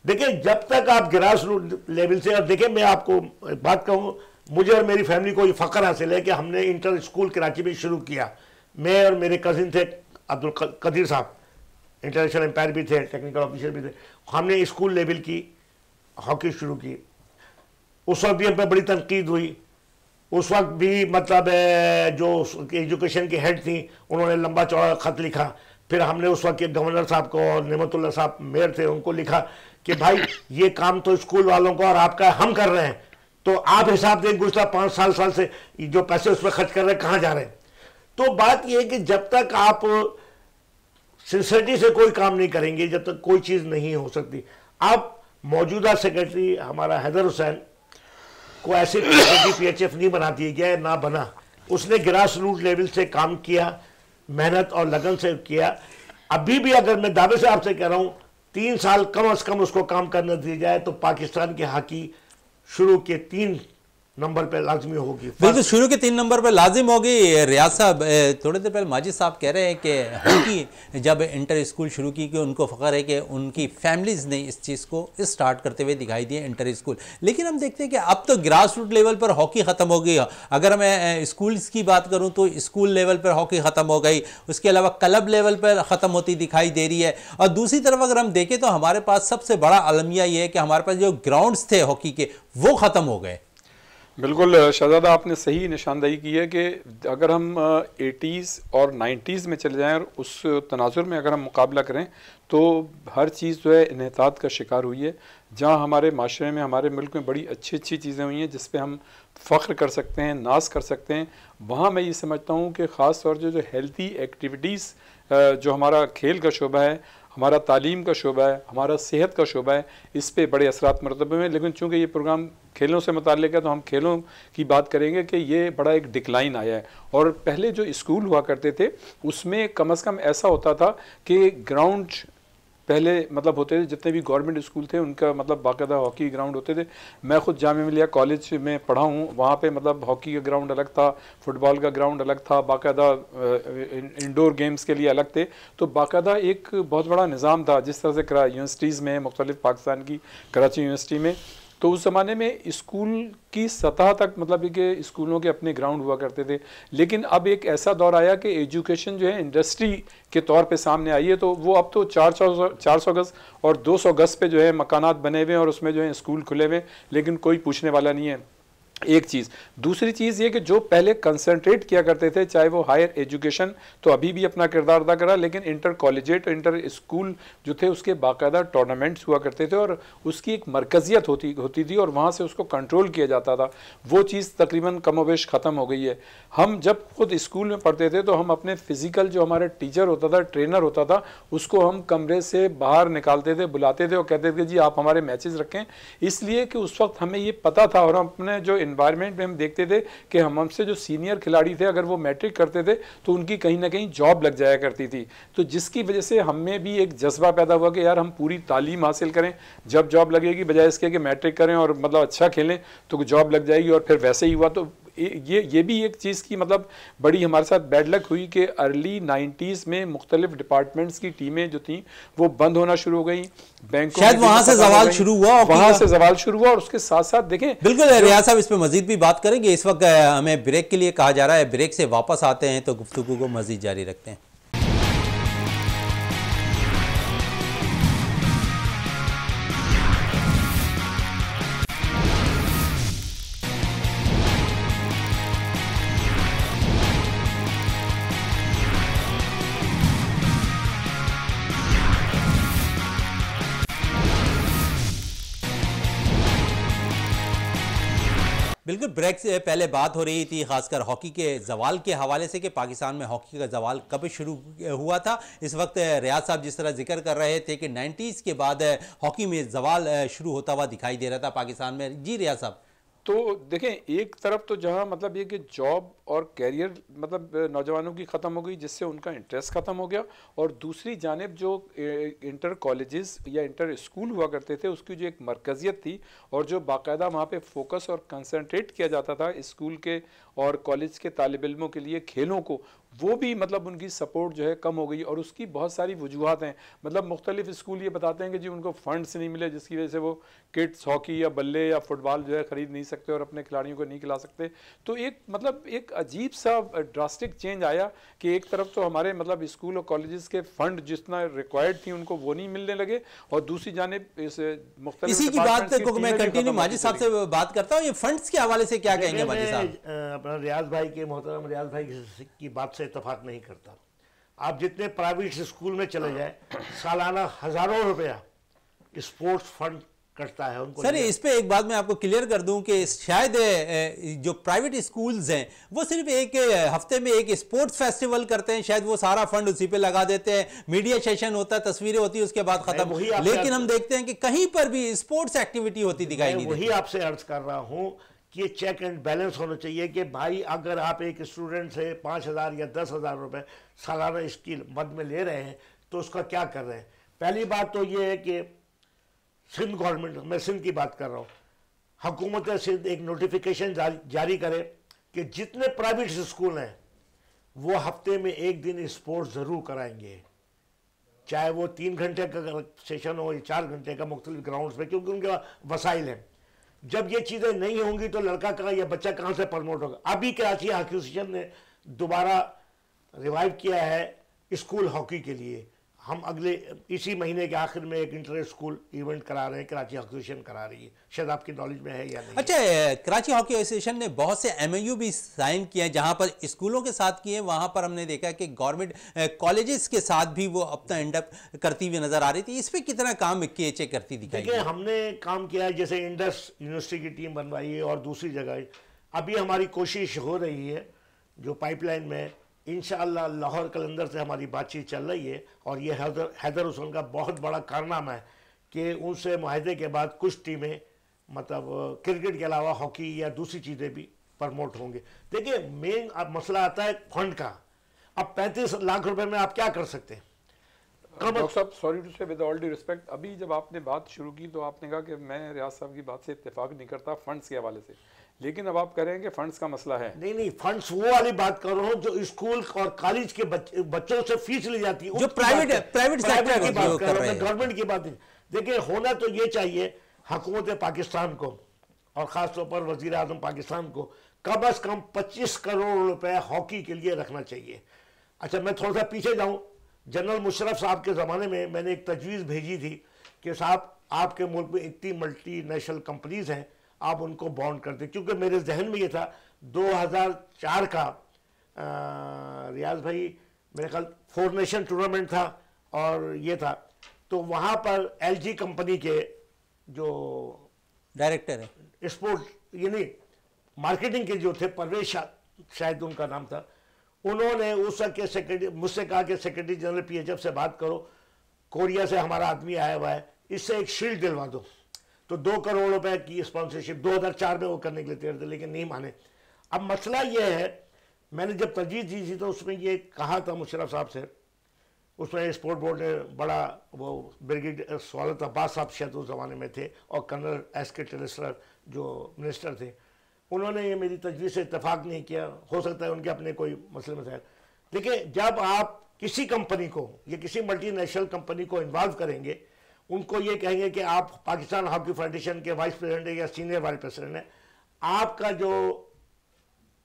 देखिए जब तक आप ग्रास रूट लेवल से और देखिए मैं आपको बात कहूँ मुझे और मेरी फैमिली को ये फ़ख्र हासिल है कि हमने इंटर स्कूल कराची में शुरू किया मैं और मेरे कज़िन थे अब्दुल कदीर साहब इंटरनेशनल एम्पायर भी थे टेक्निकल ऑफिसर भी थे हमने स्कूल लेवल की हॉकी शुरू की उस वक्त भी हम पर बड़ी तनकीद हुई उस वक्त भी मतलब जो एजुकेशन की हेड थी उन्होंने लंबा चौड़ा ख़त लिखा फिर हमने उस वक्त के गवर्नर साहब को और नमतुल्ला साहब मेयर थे उनको लिखा कि भाई ये काम तो स्कूल वालों को और आपका हम कर रहे हैं तो आप हिसाब दें गुजरा पांच साल साल से जो पैसे उस पर खर्च कर रहे हैं कहां जा रहे हैं तो बात यह है कि जब तक आप सिंसरिटी से कोई काम नहीं करेंगे जब तक कोई चीज़ नहीं हो सकती आप मौजूदा सेक्रेटरी हमारा हैदर हुसैन को ऐसे पी एच एफ नहीं बना दिया गया ना बना उसने ग्रास रूट लेवल से काम किया मेहनत और लगन से किया अभी भी अगर मैं दावे से आपसे कह रहा हूं तीन साल कम अज कम उसको काम करने दिया जाए तो पाकिस्तान के हॉकी शुरू के तीन नंबर पे लाजमी होगी बिल्कुल शुरू के तीन नंबर पे लाजिम होगी रियाज साहब थोड़ी देर पहले माजिद साहब कह रहे हैं कि हॉकी जब इंटर स्कूल शुरू की कि उनको फ़ख्र है कि उनकी फैमिलीज़ ने इस चीज़ को स्टार्ट करते हुए दिखाई दिए इंटर स्कूल लेकिन हम देखते हैं कि अब तो ग्रास रूट लेवल पर हॉकी ख़त्म हो गई अगर मैं स्कूल्स की बात करूँ तो स्कूल लेवल पर हॉकी ख़त्म हो गई उसके अलावा क्लब लेवल पर ख़त्म होती दिखाई दे रही है और दूसरी तरफ अगर हम देखें तो हमारे पास सबसे बड़ा अलमिया ये है कि हमारे पास जो ग्राउंडस थे हॉकी के वो ख़त्म हो गए बिल्कुल शहजादा आपने सही निशानदेही की है कि अगर हम एटीज़ और नाइन्टीज़ में चले जाएँ और उस तनाजुर में अगर हम मुकाबला करें तो हर चीज़ जो है इनहताद का शिकार हुई है जहाँ हमारे माशरे में हमारे मुल्क में बड़ी अच्छी अच्छी चीज़ें हुई हैं जिस पे हम फ़ख्र कर सकते हैं नाश कर सकते हैं वहाँ मैं ये समझता हूँ कि ख़ास तौर जो जो हेल्थी एक्टिविटीज़ जो हमारा खेल का शोबा है हमारा तालीम का शोबा है हमारा सेहत का शोबा है इस पर बड़े असरात मरतबे में लेकिन चूँकि ये प्रोग्राम खेलों से मुतल है तो हम खेलों की बात करेंगे कि ये बड़ा एक डिक्लाइन आया है और पहले जो स्कूल हुआ करते थे उसमें कम अज़ कम ऐसा होता था कि ग्राउंड पहले मतलब होते थे जितने भी गवर्नमेंट स्कूल थे उनका मतलब बाकायदा हॉकी ग्राउंड होते थे मैं खुद जाम मिलिया कॉलेज में पढ़ा हूँ वहाँ पे मतलब हॉकी का ग्राउंड अलग था फुटबॉल का ग्राउंड अलग था बाकायदा इंडोर गेम्स के लिए अलग थे तो बाकायदा एक बहुत बड़ा निज़ाम था जिस तरह से यूनिवर्सिटीज़ में मुख्तलिफ पाकिस्तान की कराची यूनिवर्सिटी में तो उस ज़माने में स्कूल की सतह तक मतलब कि स्कूलों के अपने ग्राउंड हुआ करते थे लेकिन अब एक ऐसा दौर आया कि एजुकेशन जो है इंडस्ट्री के तौर पे सामने आई है तो वो अब तो चार सौ चार सौ गज़ और दो सौ गज़ पे जो है मकानात बने हुए हैं और उसमें जो है स्कूल खुले हुए लेकिन कोई पूछने वाला नहीं है एक चीज़ दूसरी चीज़ ये कि जो पहले कंसंट्रेट किया करते थे चाहे वो हायर एजुकेशन तो अभी भी अपना किरदार अदा करा लेकिन इंटर कॉलेजेट इंटर स्कूल जो थे उसके बाकायदा टूर्नामेंट्स हुआ करते थे और उसकी एक मरकजियत होती होती थी और वहाँ से उसको कंट्रोल किया जाता था वो चीज़ तकरीबन कमोवेश ख़त्म हो गई है हम जब खुद स्कूल में पढ़ते थे तो हम अपने फ़िज़िकल जो हमारे टीचर होता था ट्रेनर होता था उसको हम कमरे से बाहर निकालते थे बुलाते थे और कहते थे जी आप हमारे मैचेज़ रखें इसलिए कि उस वक्त हमें ये पता था और हम अपने जो इन्वायरमेंट में हम देखते थे कि हम हमसे जो सीनियर खिलाड़ी थे अगर वो मैट्रिक करते थे तो उनकी कहीं ना कहीं जॉब लग जाया करती थी तो जिसकी वजह से हमें भी एक जज्बा पैदा हुआ कि यार हम पूरी तालीम हासिल करें जब जॉब लगेगी बजाय इसके कि मैट्रिक करें और मतलब अच्छा खेलें तो जॉब लग जाएगी और फिर वैसे ही हुआ तो ये ये भी एक चीज़ की मतलब बड़ी हमारे साथ बैड लक हुई कि अर्ली नाइन्टीज़ में मुख्तलिफ डिपार्टमेंट्स की टीमें जो थी वो बंद होना शुरू हो गई बैंक शायद वहाँ से जवाल शुरू हुआ वहाँ से जवाल शुरू हुआ और उसके साथ साथ देखें बिल्कुल रियाज साहब इस पर मजीद भी बात करेंगे इस वक्त हमें ब्रेक के लिए कहा जा रहा है ब्रेक से वापस आते हैं तो गुफ्तु को मजीद जारी रखते हैं बिल्कुल ब्रेक से पहले बात हो रही थी खासकर हॉकी के जवाल के हवाले से कि पाकिस्तान में हॉकी का जवाल कब शुरू हुआ था इस वक्त रियाज साहब जिस तरह जिक्र कर रहे थे कि नाइन्टीज़ के बाद हॉकी में जवाल शुरू होता हुआ दिखाई दे रहा था पाकिस्तान में जी रियाज साहब तो देखें एक तरफ तो जहाँ मतलब ये कि जॉब और कैरियर मतलब नौजवानों की ख़त्म हो गई जिससे उनका इंटरेस्ट ख़त्म हो गया और दूसरी जानब जो इंटर कॉलेजेस या इंटर स्कूल हुआ करते थे उसकी जो एक मरकज़ियत थी और जो बाकायदा वहाँ पे फोकस और कंसंट्रेट किया जाता था स्कूल के और कॉलेज के तालब इलमों के लिए खेलों को वो भी मतलब उनकी सपोर्ट जो है कम हो गई और उसकी बहुत सारी वजूहत हैं मतलब मुख्तलिफ स्कूल ये बताते हैं कि जी उनको फ़ंड्स नहीं मिले जिसकी वजह से वो किट्स हॉकी या बल्ले या फुटबॉल जो है ख़रीद नहीं सकते और अपने खिलाड़ियों को नहीं खिला सकते तो एक मतलब एक अजीब सा ड्रास्टिक चेंज आया कि एक तरफ तो हमारे मतलब स्कूल और कॉलेज के फ़ंड जितना रिक्वायर्ड थी उनको वो नहीं मिलने लगे और दूसरी जानब इस मुख्तलिफी की बात माजी साहब से बात करता हूँ ये फंड्स के हवाले से क्या कहेंगे अपना रियाज भाई के मोहतरम रियाज भाई की बात से इतफाक नहीं करता आप जितने प्राइवेट स्कूल में चले जाए सालाना हज़ारों रुपया स्पोर्ट्स फंड करता है उनको सर इस पे एक बात मैं आपको क्लियर कर दूं कि शायद जो प्राइवेट स्कूल्स हैं वो सिर्फ एक हफ्ते में एक स्पोर्ट्स फेस्टिवल करते हैं शायद वो सारा फंड उसी पे लगा देते हैं मीडिया सेशन होता है तस्वीरें होती है उसके बाद खत्म लेकिन हम देखते हैं कि कहीं पर भी स्पोर्ट्स एक्टिविटी होती दिखाई नहीं वही आपसे अर्ज कर रहा हूँ कि ये चेक एंड बैलेंस होना चाहिए कि भाई अगर आप एक स्टूडेंट से पाँच हज़ार या दस हज़ार रुपये सालाना इसकी मद में ले रहे हैं तो उसका क्या कर रहे हैं पहली बात तो ये है कि सिंध गवर्नमेंट मैं सिंध की बात कर रहा हूँ हुकूमत सिंध एक नोटिफिकेशन जारी करे कि जितने प्राइवेट स्कूल हैं वो हफ्ते में एक दिन स्पोर्ट्स ज़रूर कराएंगे चाहे वो तीन घंटे का सेशन हो या चार घंटे का मुख्तलिफ ग्राउंड्स पे क्योंकि उनके वसाइल हैं जब ये चीज़ें नहीं होंगी तो लड़का कहाँ या बच्चा कहाँ से प्रमोट होगा अभी कराची हॉकी एसोसिएशन ने दोबारा रिवाइव किया है स्कूल हॉकी के लिए हम अगले इसी महीने के आखिर में एक इंटर स्कूल इवेंट करा रहे हैं कराची हॉकी एसोसिएशन करा रही है शायद आपकी नॉलेज में है या नहीं अच्छा कराची हॉकी एसोसिएशन ने बहुत से एमएयू भी साइन किए हैं जहां पर स्कूलों के साथ किए हैं वहां पर हमने देखा कि गवर्नमेंट कॉलेजेस के साथ भी वो अपना इंडप करती हुई नजर आ रही थी इस पर कितना काम के एच करती दिखाई देखिए हमने काम किया है जैसे इंडस यूनिवर्सिटी की टीम बनवाई है और दूसरी जगह अभी हमारी कोशिश हो रही है जो पाइपलाइन में इन लाहौर कलंदर से हमारी बातचीत चल रही है और ये हैदर हैदर हुसैन का बहुत बड़ा कारनामा है कि उनसे माहदे के बाद कुछ टीमें मतलब क्रिकेट के अलावा हॉकी या दूसरी चीज़ें भी प्रमोट होंगे देखिए मेन अब मसला आता है फंड का अब पैंतीस लाख रुपए में आप क्या कर सकते हैं साहब sorry to say with all the respect अभी जब आपने बात शुरू की तो आपने कहा कि मैं रियाज साहब की बात से इतफाक नहीं करता फंड्स के हवाले से लेकिन अब आप कह रहे हैं कि फंड्स का मसला है नहीं नहीं फंड्स वो वाली बात कर रहा हूँ जो स्कूल और कॉलेज के बच्चे, बच्चों से फीस ली जाती है जो प्राइवेट प्राइवेट सेक्टर की बात कर रहा हूँ गवर्नमेंट की बात देखिए होना तो ये चाहिए हुकूमत पाकिस्तान को और ख़ासतौर पर वजीर अजम पाकिस्तान को कम अज़ कम पच्चीस करोड़ रुपए हॉकी के लिए रखना चाहिए अच्छा मैं थोड़ा सा पीछे जाऊँ जनरल मुशरफ साहब के ज़माने में मैंने एक तजवीज़ भेजी थी कि साहब आपके मुल्क में इतनी मल्टी नेशनल कंपनीज़ हैं आप उनको बॉन्ड करते क्योंकि मेरे जहन में ये था 2004 का आ, रियाज भाई मेरे ख्याल फोर नेशन टूर्नामेंट था और ये था तो वहाँ पर एलजी कंपनी के जो डायरेक्टर है स्पोर्ट ये नहीं मार्केटिंग के जो थे परवेश शाह शायद उनका नाम था उन्होंने उस वक्त के सेक्रेटरी मुझसे कहा कि सेक्रेटरी जनरल पीएचएफ से बात करो कोरिया से हमारा आदमी आया हुआ है इससे एक शील्ड दिलवा दो तो दो करोड़ रुपए की स्पॉन्सरशिप 2004 में वो करने के लिए तैयार थे लेकिन नहीं माने अब मसला ये है मैंने जब तरजीह दी थी तो उसमें ये कहा था मुशरफ साहब से उसमें स्पोर्ट बोर्ड ने बड़ा वो ब्रिगेड सवालत अब्बास साहब शायद उस ज़माने में थे और कर्नल एस के टेलिस्टर जो मिनिस्टर थे उन्होंने ये मेरी तजवीज़ से इतफाक़ नहीं किया हो सकता है उनके अपने कोई मसले में देखिए जब आप किसी कंपनी को या किसी मल्टीनेशनल कंपनी को इन्वॉल्व करेंगे उनको ये कहेंगे कि आप पाकिस्तान हॉकी फेडरेशन के वाइस प्रेसिडेंट हैं या सीनियर वाइस प्रेसिडेंट हैं आपका जो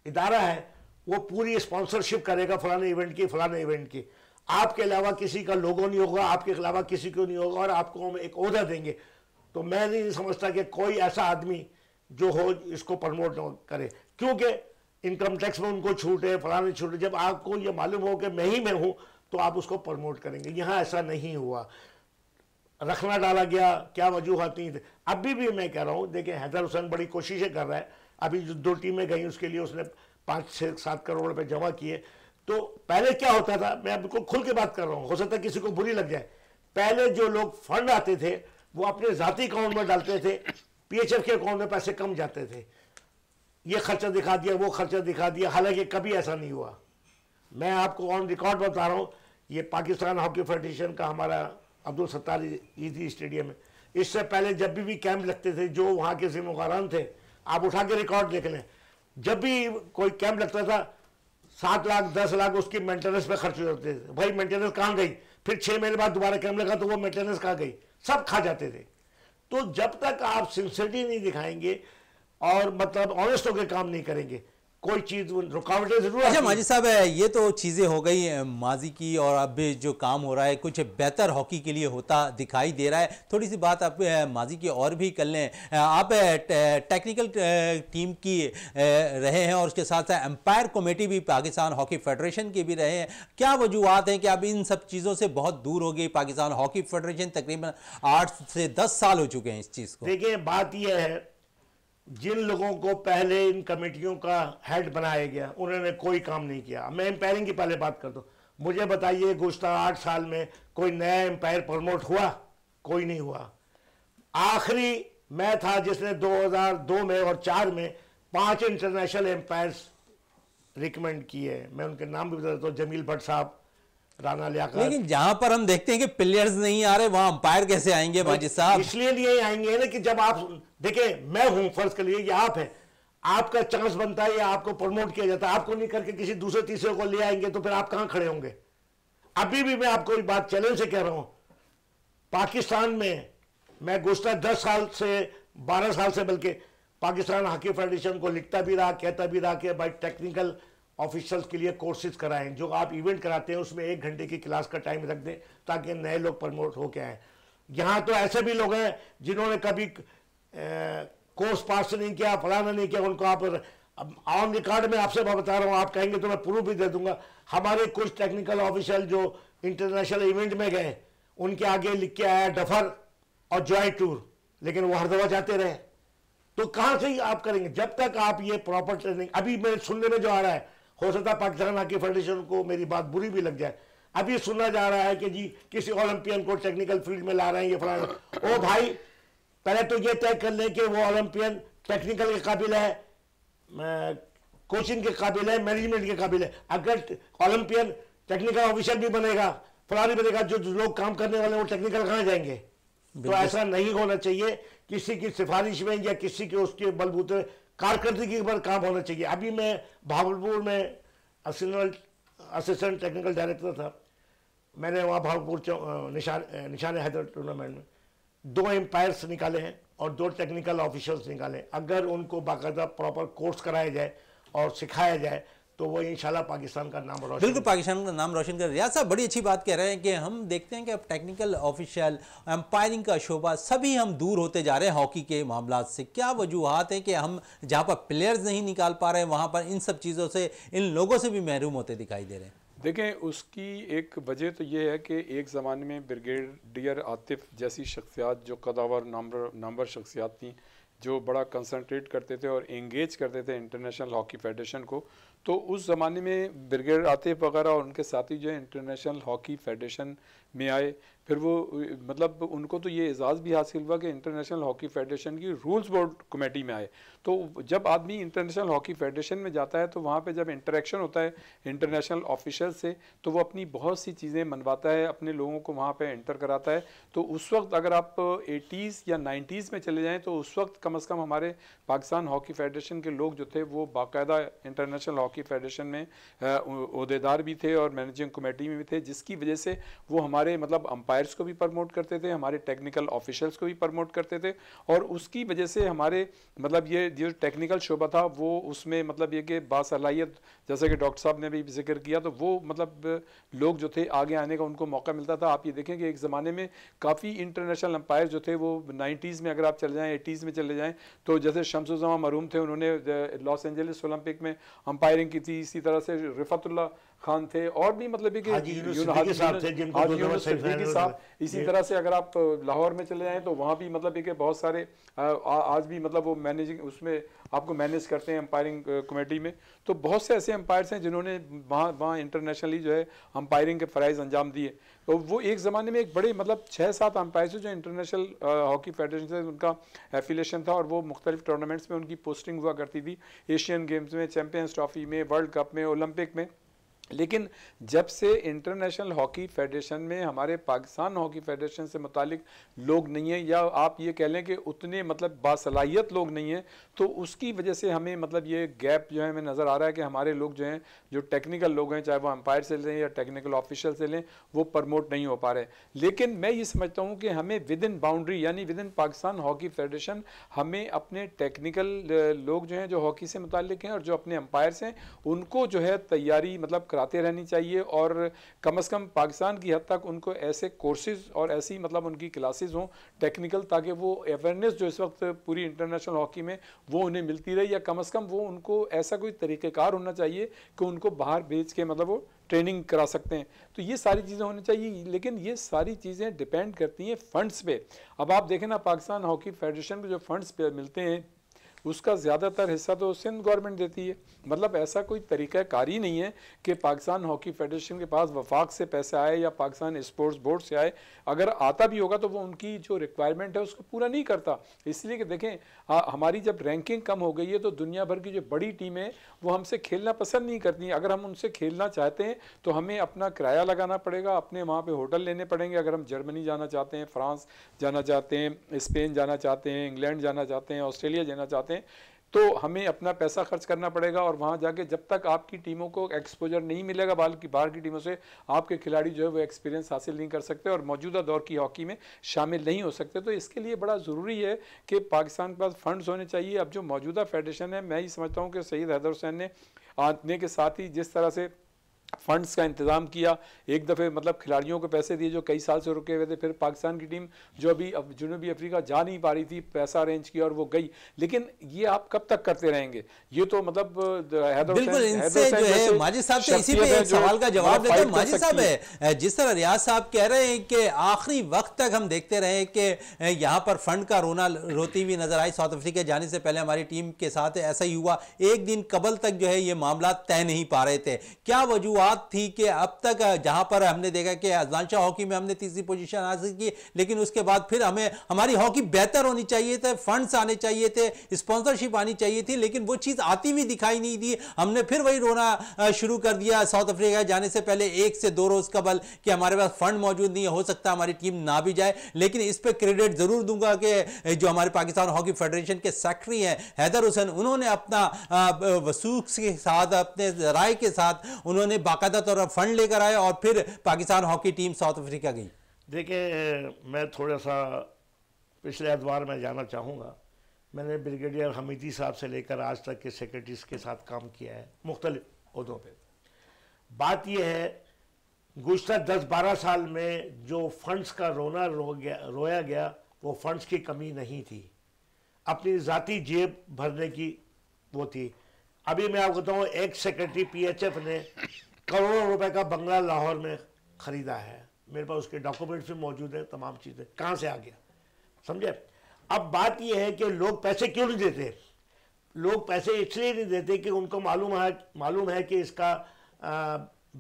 इदारा है वो पूरी स्पॉन्सरशिप करेगा फलाने इवेंट की फलाने इवेंट की आपके अलावा किसी का लोगो नहीं होगा आपके अलावा किसी को नहीं होगा और आपको हम एक अहदा देंगे तो मैं नहीं समझता कि कोई ऐसा आदमी जो हो इसको प्रमोट करे क्योंकि इनकम टैक्स में उनको छूट है फलाने छूट है जब आपको ये मालूम हो कि मैं ही मैं हूँ तो आप उसको प्रमोट करेंगे यहाँ ऐसा नहीं हुआ रखना डाला गया क्या वजूहत नहीं थे अभी भी मैं कह रहा हूँ देखिए हैदर हुसैन बड़ी कोशिशें कर रहा है अभी जो दो टीमें गई उसके लिए उसने पाँच छः सात करोड़ रुपये जमा किए तो पहले क्या होता था मैं आपको खुल के बात कर रहा हूँ हो सकता है किसी को बुरी लग जाए पहले जो लोग फंड आते थे वो अपने ज़ाती अकाउंट में डालते थे पी के अकाउंट में पैसे कम जाते थे ये खर्चा दिखा दिया वो खर्चा दिखा दिया हालांकि कभी ऐसा नहीं हुआ मैं आपको ऑन रिकॉर्ड बता रहा हूँ ये पाकिस्तान हॉकी फेडरेशन का हमारा अब्दुल सत्तार ईदी स्टेडियम में इससे पहले जब भी भी कैंप लगते थे जो वहाँ के जिम्मेदारान थे आप उठा के रिकॉर्ड देख लें जब भी कोई कैंप लगता था सात लाख दस लाख उसकी मेंटेनेंस पे खर्च हो जाते थे भाई मेंटेनेंस कहाँ गई फिर छः महीने बाद दोबारा कैंप लगा तो वो मेंटेनेंस कहाँ गई सब खा जाते थे तो जब तक आप सिंसरिटी नहीं दिखाएंगे और मतलब ऑनेस्ट होकर काम नहीं करेंगे कोई चीज रुकावटें जरूर अच्छा माजी साहब ये तो चीज़ें हो गई माजी की और अब जो काम हो रहा है कुछ बेहतर हॉकी के लिए होता दिखाई दे रहा है थोड़ी सी बात आप माजी की और भी कर लें आप टेक्निकल टीम की रहे हैं और उसके साथ साथ एम्पायर कमेटी भी पाकिस्तान हॉकी फेडरेशन की भी रहे हैं क्या वजूहत हैं कि आप इन सब चीज़ों से बहुत दूर हो गई पाकिस्तान हॉकी फेडरेशन तकरीबन आठ से दस साल हो चुके हैं इस चीज़ को देखिए बात यह है जिन लोगों को पहले इन कमेटियों का हेड बनाया गया उन्होंने कोई काम नहीं किया मैं एम्पायरिंग की पहले बात कर दो मुझे बताइए गुजतर आठ साल में कोई नया एम्पायर प्रमोट हुआ कोई नहीं हुआ आखिरी मैं था जिसने 2002 में और चार में पांच इंटरनेशनल एम्पायर्स रिकमेंड किए मैं उनके नाम भी बता देता हूँ जमील भट्ट साहब राणा लिया लेकिन जहां पर हम देखते हैं कि प्लेयर्स नहीं आ रहे वहां अंपायर कैसे आएंगे भाजी तो साहब इसलिए नहीं आएंगे ना कि जब आप देखिए मैं हूं फर्ज के लिए ये आप हैं आपका चांस बनता है या आपको प्रमोट किया जाता है आपको नहीं करके किसी दूसरे तीसरे को ले आएंगे तो फिर आप कहां खड़े होंगे अभी भी मैं आपको बात चैलेंज से कह रहा हूं पाकिस्तान में मैं गुस्सा दस साल से बारह साल से बल्कि पाकिस्तान हॉकी फेडरेशन को लिखता भी रहा कहता भी रहा कि भाई टेक्निकल ऑफिशल्स के लिए कोर्सेज कराएं जो आप इवेंट कराते हैं उसमें एक घंटे की क्लास का टाइम रख दें ताकि नए लोग प्रमोट होके आए यहाँ तो ऐसे भी लोग हैं जिन्होंने कभी कोर्स पास नहीं किया फलाना नहीं किया उनको आप ऑन रिकॉर्ड में आपसे बता रहा हूँ आप कहेंगे तो मैं प्रूफ भी दे दूंगा हमारे कुछ टेक्निकल ऑफिसर जो इंटरनेशनल इवेंट में गए उनके आगे लिख के आया डफर और जॉय टूर लेकिन वो हर दवा जाते रहे तो कहाँ से ही आप करेंगे जब तक आप ये प्रॉपर ट्रेनिंग अभी मैं सुनने में जो आ रहा है हो सकता है पाकिस्तान हॉकी फेडरेशन को मेरी बात बुरी भी लग जाए अभी सुना जा रहा है कि जी किसी ओलंपियन को टेक्निकल फील्ड में ला रहे हैं ये फलाना ओ भाई पहले तो ये तय कर लें कि वो ओलंपियन टेक्निकल के काबिल है कोचिंग के काबिल है मैनेजमेंट के काबिल है अगर ओलंपियन टेक्निकल ऑफिसर भी बनेगा भी बनेगा जो लोग काम करने वाले हैं वो टेक्निकल कहाँ जाएंगे तो ऐसा नहीं होना चाहिए किसी की सिफारिश में या किसी के उसके बलबूते कारकर्दगी पर काम होना चाहिए अभी मैं भागलपुर में असिस्टेंट टेक्निकल डायरेक्टर था मैंने वहाँ भागलपुर निशान निशान हैदर टूर्नामेंट में दो एम्पायर्स निकाले हैं और दो टेक्निकल ऑफिशल्स निकाले अगर उनको बाकायदा प्रॉपर कोर्स कराया जाए और सिखाया जाए तो वो इंशाल्लाह पाकिस्तान का नाम रोशन बिल्कुल पाकिस्तान का नाम रोशन कर रिया साहब बड़ी अच्छी बात कह रहे हैं कि हम देखते हैं कि अब टेक्निकल ऑफिशियल एम्पायरिंग का शोबा सभी हम दूर होते जा रहे हैं हॉकी के मामला से क्या वजूहत हैं कि हम जहाँ पर प्लेयर्स नहीं निकाल पा रहे हैं वहाँ पर इन सब चीज़ों से इन लोगों से भी महरूम होते दिखाई दे रहे हैं देखें उसकी एक वजह तो ये है कि एक ज़माने में ब्रिगेडियर आतिफ जैसी शख्सियात जो कदावर नामर नामवर शख्सियात थी जो बड़ा कंसंट्रेट करते थे और इंगेज करते थे इंटरनेशनल हॉकी फेडरेशन को तो उस ज़माने में ब्रिगेड आतिफ वगैरह और उनके साथी जो है इंटरनेशनल हॉकी फेडरेशन में आए फिर वो मतलब उनको तो ये एजाज़ भी हासिल हुआ कि इंटरनेशनल हॉकी फेडरेशन की रूल्स बोर्ड कमेटी में आए तो जब आदमी इंटरनेशनल हॉकी फेडरेशन में जाता है तो वहाँ पे जब इंटरेक्शन होता है इंटरनेशनल ऑफिशल से तो वो अपनी बहुत सी चीज़ें मनवाता है अपने लोगों को वहाँ पे एंटर कराता है तो उस वक्त अगर आप एटीज़ या नाइन्टीज़ में चले जाएँ तो उस वक्त कम अज़ कम हमारे पाकिस्तान हॉकी फेडरेशन के लोग जो थे वो बाकायदा इंटरनेशनल हॉकी फेडरेशन में अहदेदार भी थे और मैनेजिंग कमेटी में भी थे जिसकी वजह से वो हमारे मतलब अंपायर्स को भी प्रमोट करते थे हमारे टेक्निकल ऑफिशल्स को भी प्रमोट करते थे और उसकी वजह से हमारे मतलब ये जो टेक्निकल शोबा था वो उसमें मतलब ये कि बासलाहियत जैसे कि डॉक्टर साहब ने भी जिक्र किया तो वो मतलब लोग जो थे आगे आने का उनको मौका मिलता था आप ये देखें कि एक ज़माने में काफ़ी इंटरनेशनल अंपायर जो थे वो नाइन्टीज़ में अगर आप चले जाएँ एटीज़ में चले जाएँ तो जैसे शमसुजमा मरूम थे उन्होंने लॉस एंजलिस ओलंपिक में अंपायरिंग की थी इसी तरह से रिफतुल्ला खान थे और भी मतलब कि इसी तरह से अगर आप लाहौर में चले जाएँ तो वहाँ भी मतलब कि बहुत सारे आज भी मतलब वो मैनेजिंग उसमें आपको मैनेज करते हैं अंपायरिंग कमेटी में तो बहुत से ऐसे अंपायर्स हैं जिन्होंने वहाँ वहाँ इंटरनेशनली जो है अंपायरिंग के फ़राइज़ अंजाम दिए तो वो एक ज़माने में एक बड़े मतलब छः सात अंपायर्स जो इंटरनेशनल हॉकी फेडरेशन से उनका एफिलेशन था और वो मुख्तलिफ टूर्नामेंट्स में उनकी पोस्टिंग हुआ करती थी एशियन गेम्स में चैम्पियंस ट्रॉफी में वर्ल्ड कप में ओलंपिक में लेकिन जब से इंटरनेशनल हॉकी फेडरेशन में हमारे पाकिस्तान हॉकी फेडरेशन से मुतालिक लोग नहीं हैं या आप ये कह लें कि उतने मतलब बासलाहियत लोग नहीं हैं तो उसकी वजह से हमें मतलब ये गैप जो है हमें नज़र आ रहा है कि हमारे लोग जो हैं जो टेक्निकल लोग हैं चाहे वो अंपायर से लें या टेक्निकल ऑफिशियल से लें वो प्रमोट नहीं हो पा रहे लेकिन मैं ये समझता हूँ कि हमें विद इन बाउंड्री यानी within Pakistan hockey federation हमें अपने टेक्निकल लोग जो हैं जो हॉकी से मुतल हैं और जो अपने अंपायर्स हैं उनको जो है तैयारी मतलब कराते रहनी चाहिए और कम से कम पाकिस्तान की हद तक उनको ऐसे कोर्सेज और ऐसी मतलब उनकी क्लासेज हों टेक्निकल ताकि वो अवेयरनेस जो इस वक्त पूरी इंटरनेशनल हॉकी में वो उन्हें मिलती रही या कम अज़ कम वो उनको ऐसा कोई तरीक़ेकार होना चाहिए कि उनको बाहर भेज के मतलब वो ट्रेनिंग करा सकते हैं तो ये सारी चीज़ें होनी चाहिए लेकिन ये सारी चीज़ें डिपेंड करती हैं फंड्स पे अब आप देखें ना पाकिस्तान हॉकी फेडरेशन को जो फंड्स पे मिलते हैं उसका ज़्यादातर हिस्सा तो सिंध गवर्नमेंट देती है मतलब ऐसा कोई तरीका कार ही नहीं है कि पाकिस्तान हॉकी फेडरेशन के पास वफाक से पैसे आए या पाकिस्तान स्पोर्ट्स बोर्ड से आए अगर आता भी होगा तो वो उनकी जो रिक्वायरमेंट है उसको पूरा नहीं करता इसलिए कि देखें आ, हमारी जब रैंकिंग कम हो गई है तो दुनिया भर की जो बड़ी टीमें वो हमसे खेलना पसंद नहीं करती अगर हम उनसे खेलना चाहते हैं तो हमें अपना किराया लगाना पड़ेगा अपने वहाँ पे होटल लेने पड़ेंगे अगर हम जर्मनी जाना चाहते हैं फ्रांस जाना चाहते हैं स्पेन जाना चाहते हैं इंग्लैंड जाना चाहते हैं ऑस्ट्रेलिया जाना चाहते हैं तो हमें अपना पैसा खर्च करना पड़ेगा और वहाँ जाके जब तक आपकी टीमों को एक्सपोजर नहीं मिलेगा बाल की बाहर की टीमों से आपके खिलाड़ी जो है वो एक्सपीरियंस हासिल नहीं कर सकते और मौजूदा दौर की हॉकी में शामिल नहीं हो सकते तो इसके लिए बड़ा ज़रूरी है कि पाकिस्तान के पास फंड्स होने चाहिए अब जो मौजूदा फेडरेशन है मैं ही समझता हूँ कि सईद हैदर हुसैन ने आने के साथ ही जिस तरह से फंड्स का इंतजाम किया एक दफ़े मतलब खिलाड़ियों को पैसे दिए जो कई साल से रुके हुए थे फिर पाकिस्तान की टीम जो अभी अब जुनूबी अफ्रीका जा नहीं पा रही थी पैसा अरेंज किया और वो गई लेकिन ये आप कब तक करते रहेंगे ये तो मतलब बिल्कुल इनसे जो है माजी साहब से तो इसी पे एक सवाल का जवाब देते हैं माजी साहब है जिस तरह रियाज साहब कह रहे हैं कि आखिरी वक्त तक हम देखते रहे कि यहाँ पर फंड का रोना रोती हुई नजर आई साउथ अफ्रीका जाने से पहले हमारी टीम के साथ ऐसा ही हुआ एक दिन कबल तक जो है ये मामला तय नहीं पा रहे थे क्या वजूह शुरुआत थी कि अब तक जहां पर हमने देखा कि अजलानशाह हॉकी में हमने तीसरी पोजीशन हासिल की लेकिन उसके बाद फिर हमें हमारी हॉकी बेहतर होनी चाहिए थे फंड्स आने चाहिए थे स्पॉन्सरशिप आनी चाहिए थी लेकिन वो चीज़ आती हुई दिखाई नहीं दी हमने फिर वही रोना शुरू कर दिया साउथ अफ्रीका जाने से पहले एक से दो रोज़ कबल कि हमारे पास फंड मौजूद नहीं हो सकता हमारी टीम ना भी जाए लेकिन इस पर क्रेडिट ज़रूर दूंगा कि जो हमारे पाकिस्तान हॉकी फेडरेशन के सेक्रेटरी हैं हैदर हुसैन उन्होंने अपना वसूख के साथ अपने राय के साथ उन्होंने बाकायदा तौर पर फंड लेकर आए और फिर Pakistan hockey team South Africa गई देखिए मैं थोड़ा सा पिछले एतवार में जाना चाहूँगा मैंने ब्रिगेडियर हमीदी साहब से लेकर आज तक के सेक्रेटरीज के साथ काम किया है मुख्तलिफों पर बात यह है गुजत दस बारह साल में जो फंड्स का रोना रो गया रोया गया वो फंड्स की कमी नहीं थी अपनी जतीी जेब भरने की वो थी अभी मैं आपको बताऊँ एक सेक्रेटरी पीएचएफ ने करोड़ों रुपए का बंगला लाहौर में खरीदा है मेरे पास उसके डॉक्यूमेंट्स भी मौजूद हैं तमाम चीज़ें कहाँ से आ गया समझे अब बात यह है कि लोग पैसे क्यों नहीं देते लोग पैसे इसलिए नहीं देते कि उनको मालूम है मालूम है कि इसका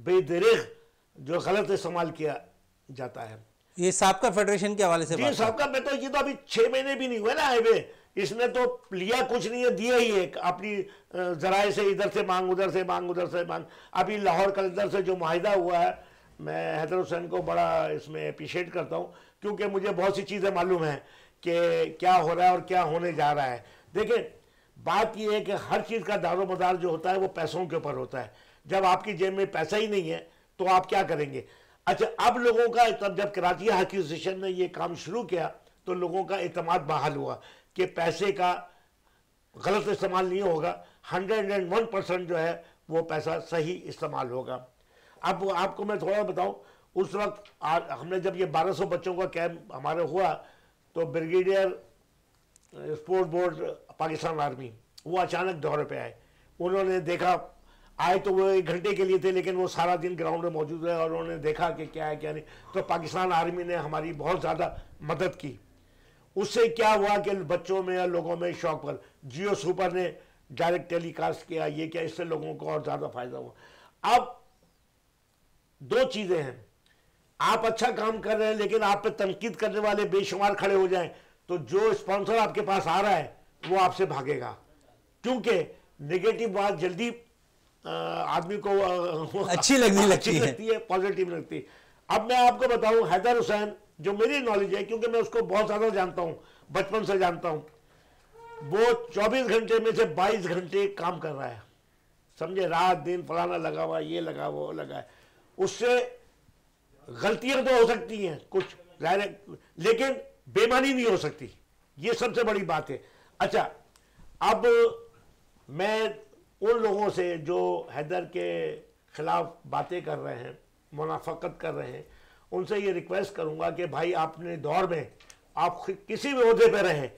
बेदरेग जो गलत इस्तेमाल किया जाता है ये सबका फेडरेशन के हवाले से जी सबका मैं तो ये तो अभी छः महीने भी नहीं हुए ना हाईवे इसने तो लिया कुछ नहीं है दिया ही एक अपनी जराए से इधर से मांग उधर से मांग उधर से मांग अभी लाहौर कलंदर से जो माहिदा हुआ है मैं हैदर हुसैन को बड़ा इसमें अप्रिशिएट करता हूँ क्योंकि मुझे बहुत सी चीज़ें मालूम हैं कि क्या हो रहा है और क्या होने जा रहा है देखिए बात यह है कि हर चीज़ का दारोमदार जो होता है वो पैसों के ऊपर होता है जब आपकी जेब में पैसा ही नहीं है तो आप क्या करेंगे अच्छा अब लोगों का तब जब कराची हाकी एसोसिएशन ने ये काम शुरू किया तो लोगों का अतमाद बहाल हुआ कि पैसे का गलत इस्तेमाल नहीं होगा हंड्रेड एंड वन परसेंट जो है वो पैसा सही इस्तेमाल होगा अब आपको मैं थोड़ा बताऊं उस वक्त हमने जब ये 1200 बच्चों का कैंप हमारा हुआ तो brigadier sport board Pakistan army वो अचानक दौरे पे आए उन्होंने देखा आए तो वो एक घंटे के लिए थे लेकिन वो सारा दिन ग्राउंड में मौजूद रहे और उन्होंने देखा कि क्या है क्या नहीं तो पाकिस्तान आर्मी ने हमारी बहुत ज़्यादा मदद की उससे क्या हुआ कि बच्चों में या लोगों में शौक पर जियो सुपर ने डायरेक्ट टेलीकास्ट किया ये क्या इससे लोगों को और ज़्यादा फायदा हुआ अब दो चीज़ें हैं आप अच्छा काम कर रहे हैं लेकिन आप पे तनकीद करने वाले बेशुमार खड़े हो जाएं तो जो स्पॉन्सर आपके पास आ रहा है वो आपसे भागेगा क्योंकि नेगेटिव बात जल्दी आदमी को अच्छी लगने लगती, अच्छी लगती है, है पॉजिटिव लगती है अब मैं आपको बताऊं हैदर हुसैन जो मेरी नॉलेज है क्योंकि मैं उसको बहुत ज़्यादा जानता हूँ बचपन से जानता हूं वो 24 घंटे में से 22 घंटे काम कर रहा है समझे रात दिन फलाना लगा हुआ ये लगा वो लगा है उससे गलतियां तो हो सकती हैं कुछ लेकिन बेमानी नहीं हो सकती ये सबसे बड़ी बात है अच्छा अब मैं उन लोगों से जो हैदर के ख़िलाफ़ बातें कर रहे हैं मुनाफकत कर रहे हैं उनसे ये रिक्वेस्ट करूंगा कि भाई आपने दौर में आप किसी भी अहदे पर रहें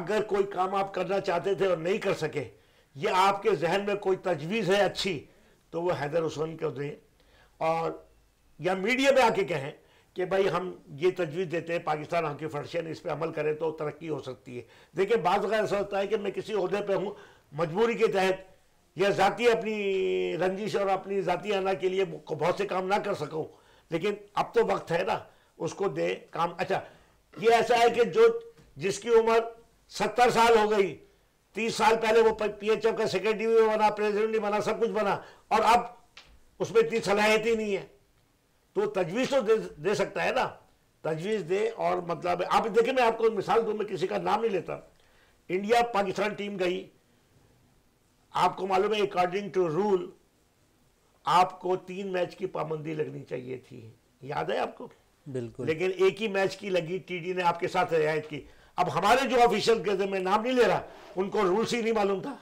अगर कोई काम आप करना चाहते थे और नहीं कर सके ये आपके जहन में कोई तजवीज़ है अच्छी तो वो हैदर हुसैन को दें और या मीडिया में आके कहें कि भाई हम ये तजवीज़ देते हैं पाकिस्तान हॉकी फेडरेशन इस पर अमल करें तो तरक्की हो सकती है देखिए बात का ऐसा होता है कि मैं किसी अहदे पर हूँ मजबूरी के तहत या ज़ाती अपनी रंजिश और अपनी ज़ाती आना के लिए बहुत से काम ना कर सकूँ लेकिन अब तो वक्त है ना उसको दे काम अच्छा ये ऐसा है कि जो जिसकी उम्र सत्तर साल हो गई तीस साल पहले वो पीएचएफ का सेक्रेटरी भी बना प्रेसिडेंट भी बना सब कुछ बना और अब उसमें इतनी सलाहियत ही नहीं है तो तजवीज़ तो दे, दे सकता है ना तजवीज़ दे और मतलब आप देखिए मैं आपको मिसाल दूँ मैं किसी का नाम नहीं लेता इंडिया पाकिस्तान टीम गई आपको मालूम है अकॉर्डिंग टू रूल आपको तीन मैच की पाबंदी लगनी चाहिए थी याद है आपको बिल्कुल लेकिन एक ही मैच की लगी टीडी ने आपके साथ रियायत की अब हमारे जो ऑफिशियल मैं नाम नहीं ले रहा उनको रूल्स ही नहीं मालूम था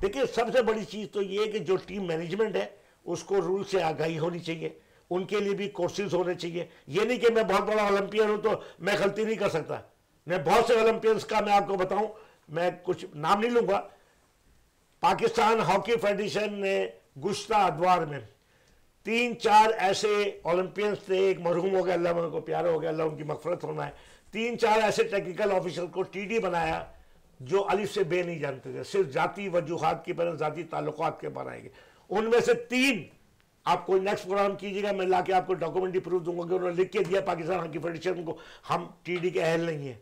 देखिए सबसे बड़ी चीज़ तो ये कि जो टीम मैनेजमेंट है उसको रूल से आगाही होनी चाहिए उनके लिए भी कोर्सेज होने चाहिए ये नहीं कि मैं बहुत बड़ा ओलंपियन हूं तो मैं गलती नहीं कर सकता मैं बहुत से ओलंपियंस का मैं आपको बताऊं मैं कुछ नाम नहीं लूंगा पाकिस्तान हॉकी फेडरेशन ने गुस्ता अदवार में तीन चार ऐसे ओलंपियंस थे एक मरहूम हो गया अल्लाह उनको प्यारा हो गया अल्लाह उनकी मफरत होना है तीन चार ऐसे टेक्निकल ऑफिसर को टीडी बनाया जो अलिफ से बे नहीं जानते थे सिर्फ जाति वजूहत के पर जाति ताल्लुक के बनाएंगे आएंगे उनमें से तीन आपको नेक्स्ट प्रोग्राम कीजिएगा मैं ला के आपको डॉक्यूमेंट्री प्रूफ दूंगा कि उन्होंने लिख के दिया पाकिस्तान की फेडरेशन को हम टीडी के अहल नहीं है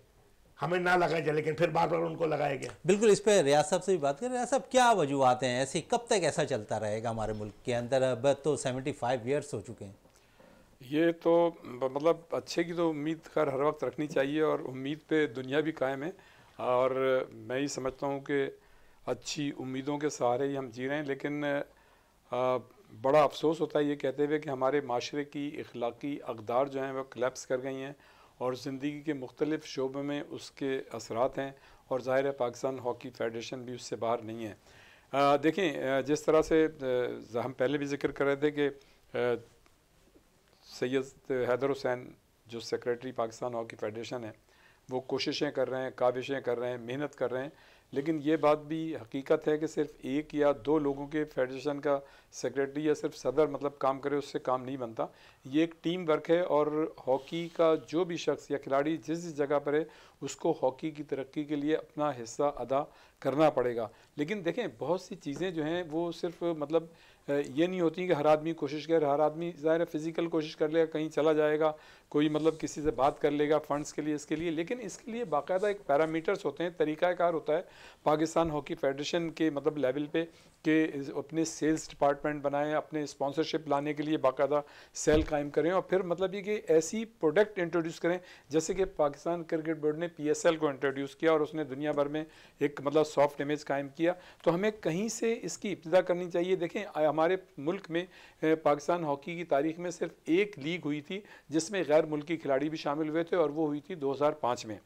हमें ना लगाया जाए लेकिन फिर बार बार उनको लगाया गया बिल्कुल इस पर रियाज साहब से भी बात करें रियाज साहब क्या वजूहत हैं ऐसी कब तक ऐसा चलता रहेगा हमारे मुल्क के अंदर अब तो सेवेंटी फाइव ईयर्स हो चुके हैं ये तो मतलब अच्छे की तो उम्मीद खैर हर वक्त रखनी चाहिए और उम्मीद पे दुनिया भी कायम है और मैं ये समझता हूँ कि अच्छी उम्मीदों के सहारे ही हम जी रहे हैं लेकिन बड़ा अफसोस होता है ये कहते हुए कि हमारे माशरे की अखलाकी अकदार जो हैं वह क्लैप्स कर गई हैं और ज़िंदगी के मुख्तलिफ शोबों में उसके असरात हैं और ज़ाहिर है पाकिस्तान हॉकी फेडरेशन भी उससे बाहर नहीं है आ, देखें जिस तरह से हम पहले भी जिक्र कर रहे थे कि सैयद हैदर हुसैन जो सेक्रेटरी पाकिस्तान हॉकी फेडरेशन है वो कोशिशें कर रहे हैं काविशें कर रहे हैं मेहनत कर रहे हैं लेकिन ये बात भी हकीकत है कि सिर्फ एक या दो लोगों के फेडरेशन का सेक्रेटरी या सिर्फ सदर मतलब काम करे उससे काम नहीं बनता ये एक टीम वर्क है और हॉकी का जो भी शख्स या खिलाड़ी जिस जिस जगह पर है उसको हॉकी की तरक्की के लिए अपना हिस्सा अदा करना पड़ेगा लेकिन देखें बहुत सी चीज़ें जो हैं वो सिर्फ मतलब ये नहीं होती कि हर आदमी कोशिश कर हर आदमी ज़ाहिर फिज़िकल कोशिश कर लेगा कहीं चला जाएगा कोई मतलब किसी से बात कर लेगा फ़ंड्स के लिए इसके लिए लेकिन इसके लिए बाकायदा एक पैरामीटर्स होते हैं तरीक़ाकार होता है पाकिस्तान हॉकी फेडरेशन के मतलब लेवल पे के अपने सेल्स डिपार्टमेंट बनाएं अपने स्पॉन्सरशिप लाने के लिए बाकायदा सेल कायम करें और फिर मतलब ये कि ऐसी प्रोडक्ट इंट्रोड्यूस करें जैसे कि पाकिस्तान क्रिकेट बोर्ड ने पी को इंट्रोड्यूस किया और उसने दुनिया भर में एक मतलब सॉफ्ट इमेज कायम किया तो हमें कहीं से इसकी इब्तदा करनी चाहिए देखें हमारे मुल्क में पाकिस्तान हॉकी की तारीख में सिर्फ एक लीग हुई थी जिसमें गैर मुल्की खिलाड़ी भी शामिल हुए थे और वो हुई थी 2005 में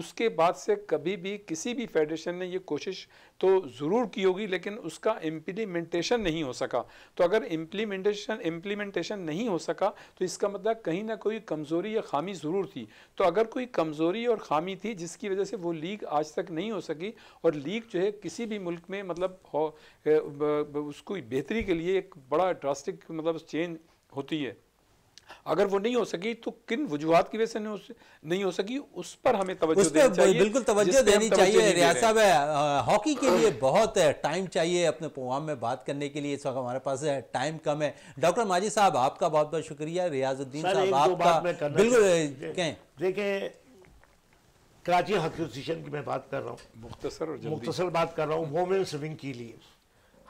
उसके बाद से कभी भी किसी भी फेडरेशन ने ये कोशिश तो ज़रूर की होगी लेकिन उसका इम्प्लीमेंटेशन नहीं हो सका तो अगर इम्प्लीमेंटेशन इम्प्लीमेंटेशन नहीं हो सका तो इसका मतलब कहीं ना कोई कमज़ोरी या खामी ज़रूर थी तो अगर कोई कमज़ोरी और खामी थी जिसकी वजह से वो लीग आज तक नहीं हो सकी और लीग जो है किसी भी मुल्क में मतलब उसको बेहतरी के लिए एक बड़ा ड्रास्टिक मतलब चेंज होती है अगर वो नहीं हो सकी तो किन वजुहत की वजह से नहीं हो सकी उस पर हमें उस पर चाहिए बिल्कुल तवज्जो देनी चाहिए रियाज साहब हॉकी के लिए बहुत टाइम चाहिए अपने प्रोग्राम में बात करने के लिए इस वक्त हमारे पास टाइम कम है डॉक्टर माजी साहब आपका बहुत बहुत शुक्रिया रियाजुद्दीन साहब आपका बिल्कुल कहें देखें कराची एसोसिएशन की मैं बात कर रहा हूँ मुख्तसर मुख्तसर बात कर रहा हूँ वोमेन स्विमिंग के लिए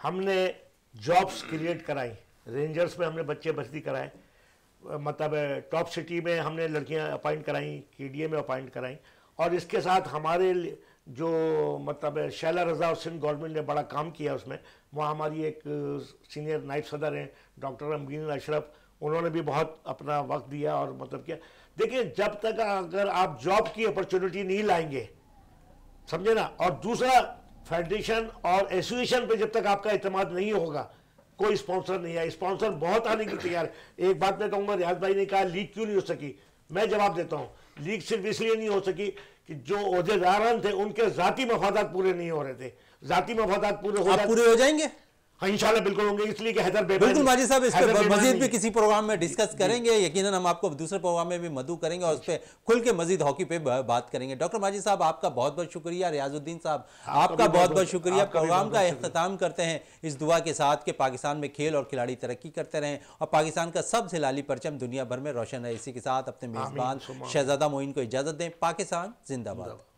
हमने जॉब्स क्रिएट कराई रेंजर्स में हमने बच्चे भर्ती कराए मतलब टॉप सिटी में हमने लड़कियां अपॉइंट कराई के में अपॉइंट कराई और इसके साथ हमारे जो मतलब शैला रजा सिंध गवर्नमेंट ने बड़ा काम किया उसमें वहाँ हमारी एक सीनियर नाइब सदर हैं डॉक्टर अमगीन अशरफ उन्होंने भी बहुत अपना वक्त दिया और मतलब किया देखिए जब तक अगर आप जॉब की अपॉर्चुनिटी नहीं लाएंगे समझे ना और दूसरा फेडरेशन और एसोसिएशन पे जब तक आपका अतमाद नहीं होगा कोई स्पॉन्सर नहीं है स्पॉन्सर बहुत आने की तैयार है एक बात मैं कहूंगा रियाज भाई ने कहा लीग क्यों नहीं हो सकी मैं जवाब देता हूँ लीग सिर्फ इसलिए नहीं हो सकी कि जो अहदेदार थे उनके जाति मफादात पूरे नहीं हो रहे थे जाति मफादात पूरे हो पूरे हो जाएंगे हाँ इंशाल्लाह बिल्कुल होंगे इसलिए कि हैदर बिल्कुल माजी साहब इस पर मजीद भी किसी प्रोग्राम में डिस्कस करेंगे यकीन हम आपको दूसरे प्रोग्राम में भी मधु करेंगे और उस पर खुल के मजीद हॉकी पे बात करेंगे डॉक्टर माजी साहब आपका बहुत बहुत शुक्रिया रियाजुद्दीन साहब आपका बहुत बहुत शुक्रिया प्रोग्राम का अख्ताम करते हैं इस दुआ के साथ के पाकिस्तान में खेल और खिलाड़ी तरक्की करते रहें और पाकिस्तान का सबसे लाली परचम दुनिया भर में रोशन है इसी के साथ अपने मेज़बान शहजादा मोइन को इजाज़त दें पाकिस्तान जिंदाबाद